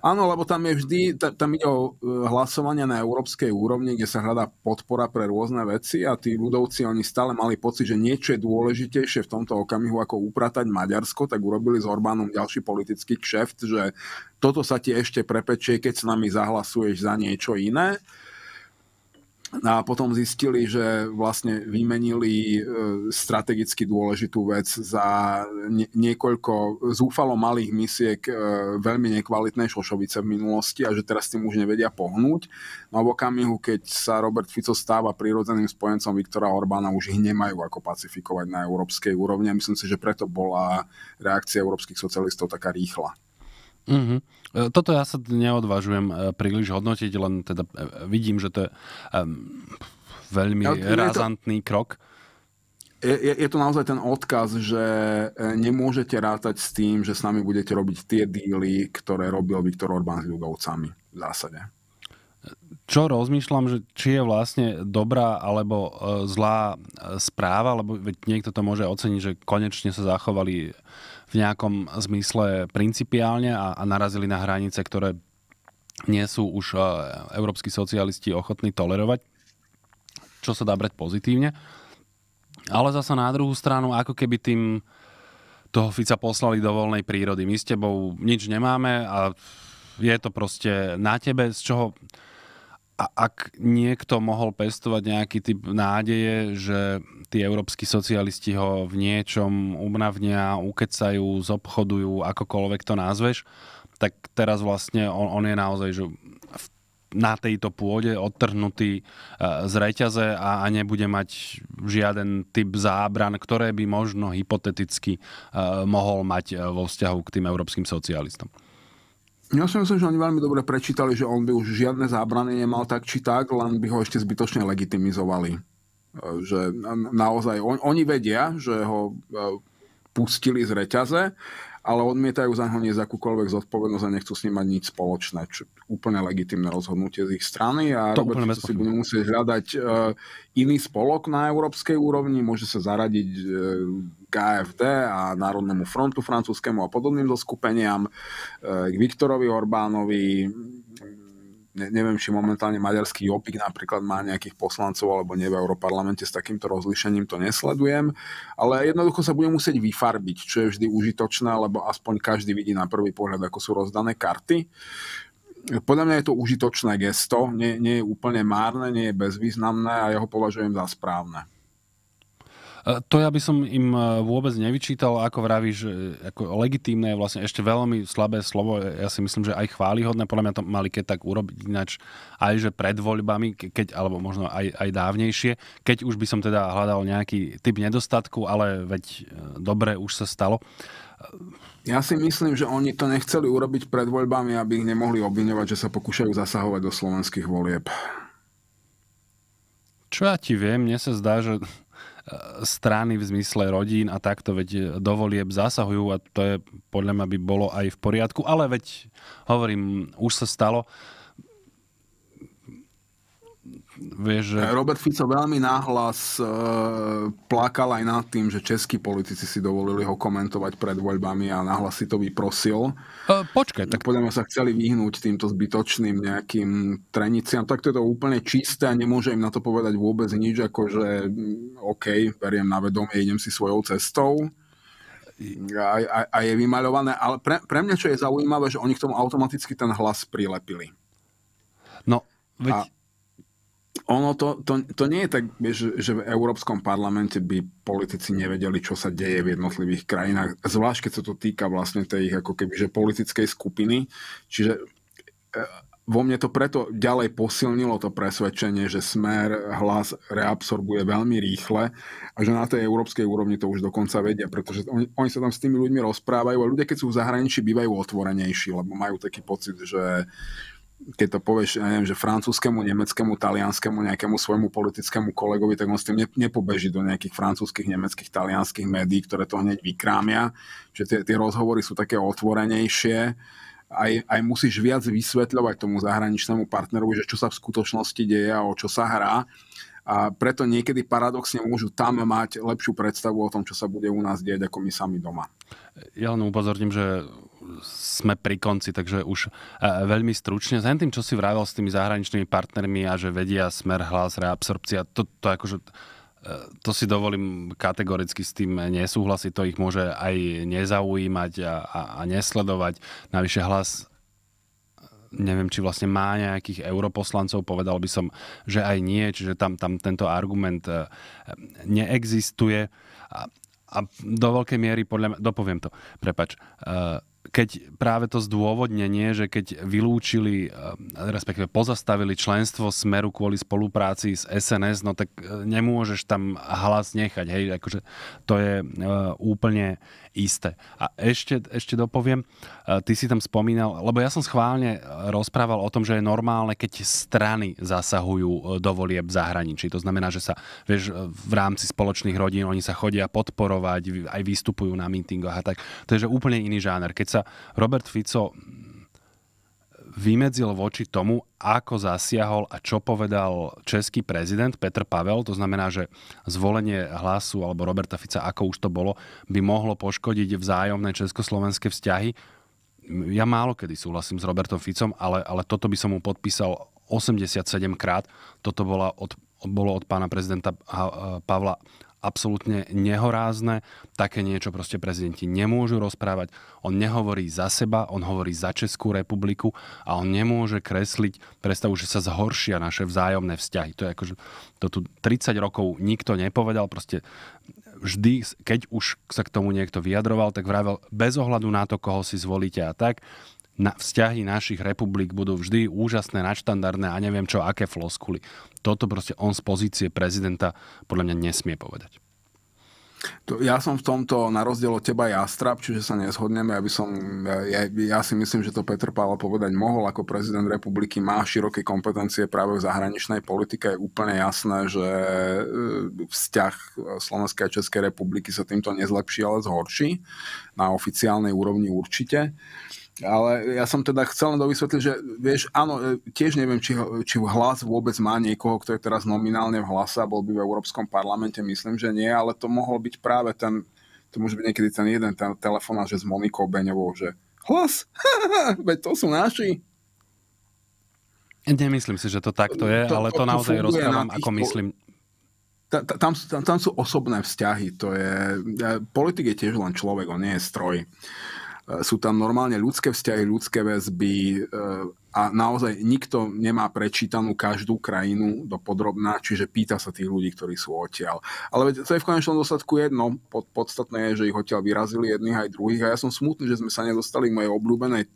Áno, lebo tam je vždy, tam ide o e, hlasovanie na európskej úrovni, kde sa hľadá podpora pre rôzne veci a tí ľudovci, oni stále mali pocit, že niečo je dôležitejšie v tomto okamihu, ako upratať Maďarsko, tak urobili s Orbánom ďalší politický kšeft, že toto sa ti ešte prepečie, keď s nami zahlasuješ za niečo iné. No a potom zistili, že vlastne vymenili e, strategicky dôležitú vec za niekoľko zúfalo malých misiek e, veľmi nekvalitnej šošovice v minulosti a že teraz tým už nevedia pohnúť. No a v okamihu, keď sa Robert Fico stáva prírodzeným spojencom Viktora Orbána, už ich nemajú ako pacifikovať na európskej úrovni a myslím si, že preto bola reakcia európskych socialistov taká rýchla. Mm-hmm. E, toto ja sa neodvážujem e, príliš hodnotiť, len teda e, vidím, že to je veľmi ja, razantný to... krok je, je to naozaj ten odkaz, že nemôžete rátať s tým, že s nami budete robiť tie díly, ktoré robil Viktor Orbán s ľudovcami v zásade. Čo rozmýšľam, že či je vlastne dobrá alebo zlá správa, lebo niekto to môže oceniť, že konečne sa zachovali v nejakom zmysle principiálne a, a narazili na hranice, ktoré nie sú už e, európsky socialisti ochotní tolerovať, čo sa dá brať pozitívne. Ale zasa na druhú stranu, ako keby tým toho Fica poslali do voľnej prírody. My s tebou nič nemáme a je to proste na tebe, z čoho a ak niekto mohol pestovať nejaký typ nádeje, že tí európsky socialisti ho v niečom umnavnia, ukecajú, zobchodujú, akokoľvek to nazveš, tak teraz vlastne on, on je naozaj že v, na tejto pôde odtrhnutý e, z reťaze a, a nebude mať žiaden typ zábran, ktoré by možno hypoteticky e, mohol mať e, vo vzťahu k tým európskym socialistom. Ja si myslím, že oni veľmi dobre prečítali, že on by už žiadne zábrany nemal tak či tak, len by ho ešte zbytočne legitimizovali. E, že naozaj on, oni vedia, že ho e, pustili z reťaze ale odmietajú za ho nie za akúkoľvek zodpovednosť a nechcú s ním mať nič spoločné. Čo úplne legitimné rozhodnutie z ich strany a to Robert si bude musieť hľadať uh, iný spolok na európskej úrovni, môže sa zaradiť uh, e, KFD a Národnému frontu francúzskému a podobným zoskupeniam, uh, k Viktorovi Orbánovi, ne, neviem, či momentálne maďarský Jopik napríklad má nejakých poslancov alebo nie v Európarlamente s takýmto rozlišením, to nesledujem, ale jednoducho sa bude musieť vyfarbiť, čo je vždy užitočné, lebo aspoň každý vidí na prvý pohľad, ako sú rozdané karty. Podľa mňa je to užitočné gesto, nie, nie je úplne márne, nie je bezvýznamné a ja ho považujem za správne. To ja by som im e, vôbec nevyčítal, ako vravíš, e, ako legitímne je vlastne ešte veľmi slabé slovo, ja si myslím, že aj chválihodné, podľa mňa to mali keď tak urobiť ináč, aj že pred voľbami, keď, alebo možno aj, aj dávnejšie, keď už by som teda hľadal nejaký typ nedostatku, ale veď e, dobre už sa stalo. Ja si myslím, že oni to nechceli urobiť pred voľbami, aby ich nemohli obviňovať, že sa pokúšajú zasahovať do slovenských volieb. Čo ja ti viem, mne sa zdá, že strany v zmysle rodín a takto, veď dovolieb zasahujú a to je podľa mňa by bolo aj v poriadku, ale veď hovorím, už sa stalo, Vieš, že... Robert Fico veľmi náhlas e, plakal aj nad tým, že českí politici si dovolili ho komentovať pred voľbami a náhlas si to vyprosil. E, počkaj, tak... Podľa sa chceli vyhnúť týmto zbytočným nejakým treniciam. Takto je to úplne čisté a nemôže im na to povedať vôbec nič, ako že mm, OK, beriem na vedomie, idem si svojou cestou a, a, a je vymaľované. Ale pre, pre mňa, čo je zaujímavé, že oni k tomu automaticky ten hlas prilepili. No, veď... A ono to, to, to nie je tak, že, že v Európskom parlamente by politici nevedeli, čo sa deje v jednotlivých krajinách, zvlášť keď sa to týka vlastne tej ich ako keby, že politickej skupiny. Čiže e, vo mne to preto ďalej posilnilo to presvedčenie, že smer hlas reabsorbuje veľmi rýchle a že na tej európskej úrovni to už dokonca vedia, pretože oni, oni sa tam s tými ľuďmi rozprávajú a ľudia, keď sú v zahraničí, bývajú otvorenejší, lebo majú taký pocit, že uh, keď to povieš, ja neviem, že francúzskému, nemeckému, talianskému, nejakému svojmu politickému kolegovi, tak on s tým nepobeží do nejakých francúzských, nemeckých, talianských médií, ktoré to hneď vykrámia. Že tie, tie rozhovory sú také otvorenejšie. Aj, aj musíš viac vysvetľovať tomu zahraničnému partnerovi, že čo sa v skutočnosti deje a o čo sa hrá. A preto niekedy paradoxne môžu tam mať lepšiu predstavu o tom, čo sa bude u nás deť, ako my sami doma. Ja len upozorním, že sme pri konci, takže už e, veľmi stručne. Zajem tým, čo si vravel s tými zahraničnými partnermi a že vedia smer, hlas, reabsorpcia, to, to akože e, to si dovolím kategoricky s tým nesúhlasiť, to ich môže aj nezaujímať a, a, a nesledovať. Navyše hlas e, neviem, či vlastne má nejakých europoslancov, povedal by som, že aj nie, čiže tam, tam tento argument neexistuje. A, a do veľkej miery, podľa mňa, dopoviem to, prepač, uh, keď práve to zdôvodnenie, že keď vylúčili, e, respektíve pozastavili členstvo Smeru kvôli spolupráci s SNS, no tak e, nemôžeš tam hlas nechať, hej, akože to je e, úplne isté. A ešte, ešte dopoviem, e, ty si tam spomínal, lebo ja som schválne rozprával o tom, že je normálne, keď strany zasahujú e, do volieb v zahraničí. To znamená, že sa vieš, e, v rámci spoločných rodín oni sa chodia podporovať, aj vystupujú na mítingoch a tak. To je že úplne iný žáner. Keď sa Robert Fico vymedzil voči tomu, ako zasiahol a čo povedal český prezident Petr Pavel. To znamená, že zvolenie hlasu alebo Roberta Fica, ako už to bolo, by mohlo poškodiť vzájomné československé vzťahy. Ja málo kedy súhlasím s Robertom Ficom, ale, ale toto by som mu podpísal 87 krát. Toto bola od, bolo od pána prezidenta Pavla absolútne nehorázne. Také niečo proste prezidenti nemôžu rozprávať. On nehovorí za seba, on hovorí za Českú republiku a on nemôže kresliť predstavu, že sa zhoršia naše vzájomné vzťahy. To je akože, to tu 30 rokov nikto nepovedal, proste vždy, keď už sa k tomu niekto vyjadroval, tak vravel bez ohľadu na to, koho si zvolíte a tak, na, vzťahy našich republik budú vždy úžasné, nadštandardné a neviem čo, aké floskuly. Toto proste on z pozície prezidenta podľa mňa nesmie povedať. To, ja som v tomto na rozdiel od teba jastrab, čiže sa nezhodneme. aby som, ja, ja si myslím, že to Petr Pála povedať mohol ako prezident republiky. Má široké kompetencie práve v zahraničnej politike. Je úplne jasné, že e, vzťah Slovenskej a Českej republiky sa týmto nezlepší, ale zhorší. Na oficiálnej úrovni určite. Uh, ale ja som teda chcel dovysvetliť, že vieš, áno, e, tiež neviem, či, či hlas vôbec má niekoho, kto je teraz nominálne v hlase a bol by v Európskom parlamente, myslím, že nie, ale to mohol byť práve ten, to môže byť niekedy ten jeden ten telefon, že s Monikou Beňovou, že hlas, [laughs] veď to sú naši. Nemyslím si, že to takto je, to, ale to, to naozaj rozprávam, na ako po... myslím, tam, tam, tam sú osobné vzťahy, to je, e, politik je tiež len človek, on nie je stroj. Sú tam normálne ľudské vzťahy, ľudské väzby eh, a naozaj nikto nemá prečítanú každú krajinu do podrobná, čiže pýta sa tých ľudí, ktorí sú odtiaľ. Ale to je v konečnom dôsledku jedno. Pod, podstatné je, že ich odtiaľ vyrazili jedných aj druhých a ja som smutný, že sme sa nedostali k mojej obľúbenej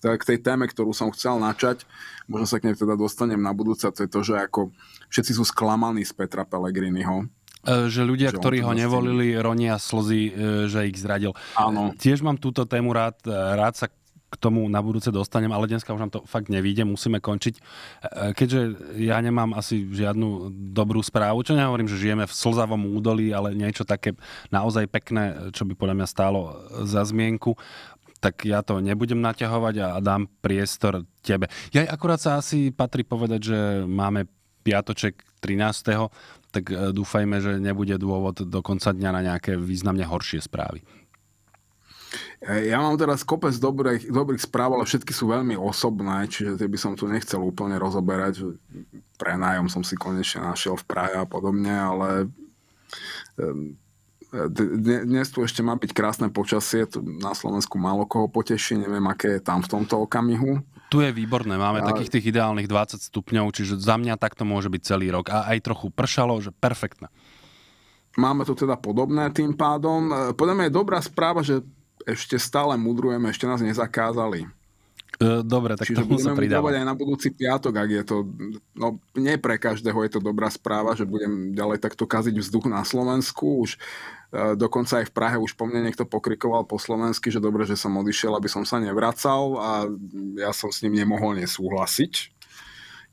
teda k tej téme, ktorú som chcel načať, možno sa k nej teda dostanem na budúce, to je to, že ako všetci sú sklamaní z Petra Pellegriniho, E, že ľudia, že ktorí ho nevolili, ronia slzy, e, že ich zradil. Áno. E, tiež mám túto tému rád, rád sa k tomu na budúce dostanem, ale dneska už nám to fakt nevíde, musíme končiť. Keďže ja nemám asi žiadnu dobrú správu, čo nehovorím, že žijeme v slzavom údolí, ale niečo také naozaj pekné, čo by podľa mňa stálo za zmienku, tak ja to nebudem naťahovať a dám priestor tebe. Ja akurát sa asi patrí povedať, že máme piatoček 13 tak e, dúfajme, že nebude dôvod do konca dňa na nejaké významne horšie správy. E, ja mám teraz kopec dobrých, dobrých správ, ale všetky sú veľmi osobné, čiže tie by som tu nechcel úplne rozoberať. Prenájom som si konečne našiel v Prahe a podobne, ale e, dnes tu ešte má byť krásne počasie, tu na Slovensku málo koho poteší, neviem, aké je tam v tomto okamihu tu je výborné, máme a... takých tých ideálnych 20 stupňov, čiže za mňa takto môže byť celý rok. A aj trochu pršalo, že perfektné. Máme tu teda podobné tým pádom. E, podľa mňa je dobrá správa, že ešte stále mudrujeme, ešte nás nezakázali. E, dobre, tak Čiže tomu budeme sa pridávam. aj na budúci piatok, ak je to... No, nie pre každého je to dobrá správa, že budem ďalej takto kaziť vzduch na Slovensku. Už e, dokonca aj v Prahe už po mne niekto pokrikoval po slovensky, že dobre, že som odišiel, aby som sa nevracal a ja som s ním nemohol nesúhlasiť.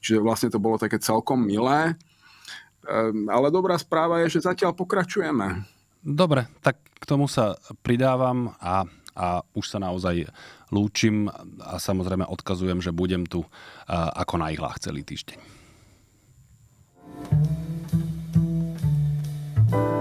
Čiže vlastne to bolo také celkom milé. E, ale dobrá správa je, že zatiaľ pokračujeme. Dobre, tak k tomu sa pridávam a, a už sa naozaj lúčim a samozrejme odkazujem, že budem tu ako na ihlách celý týždeň. thank you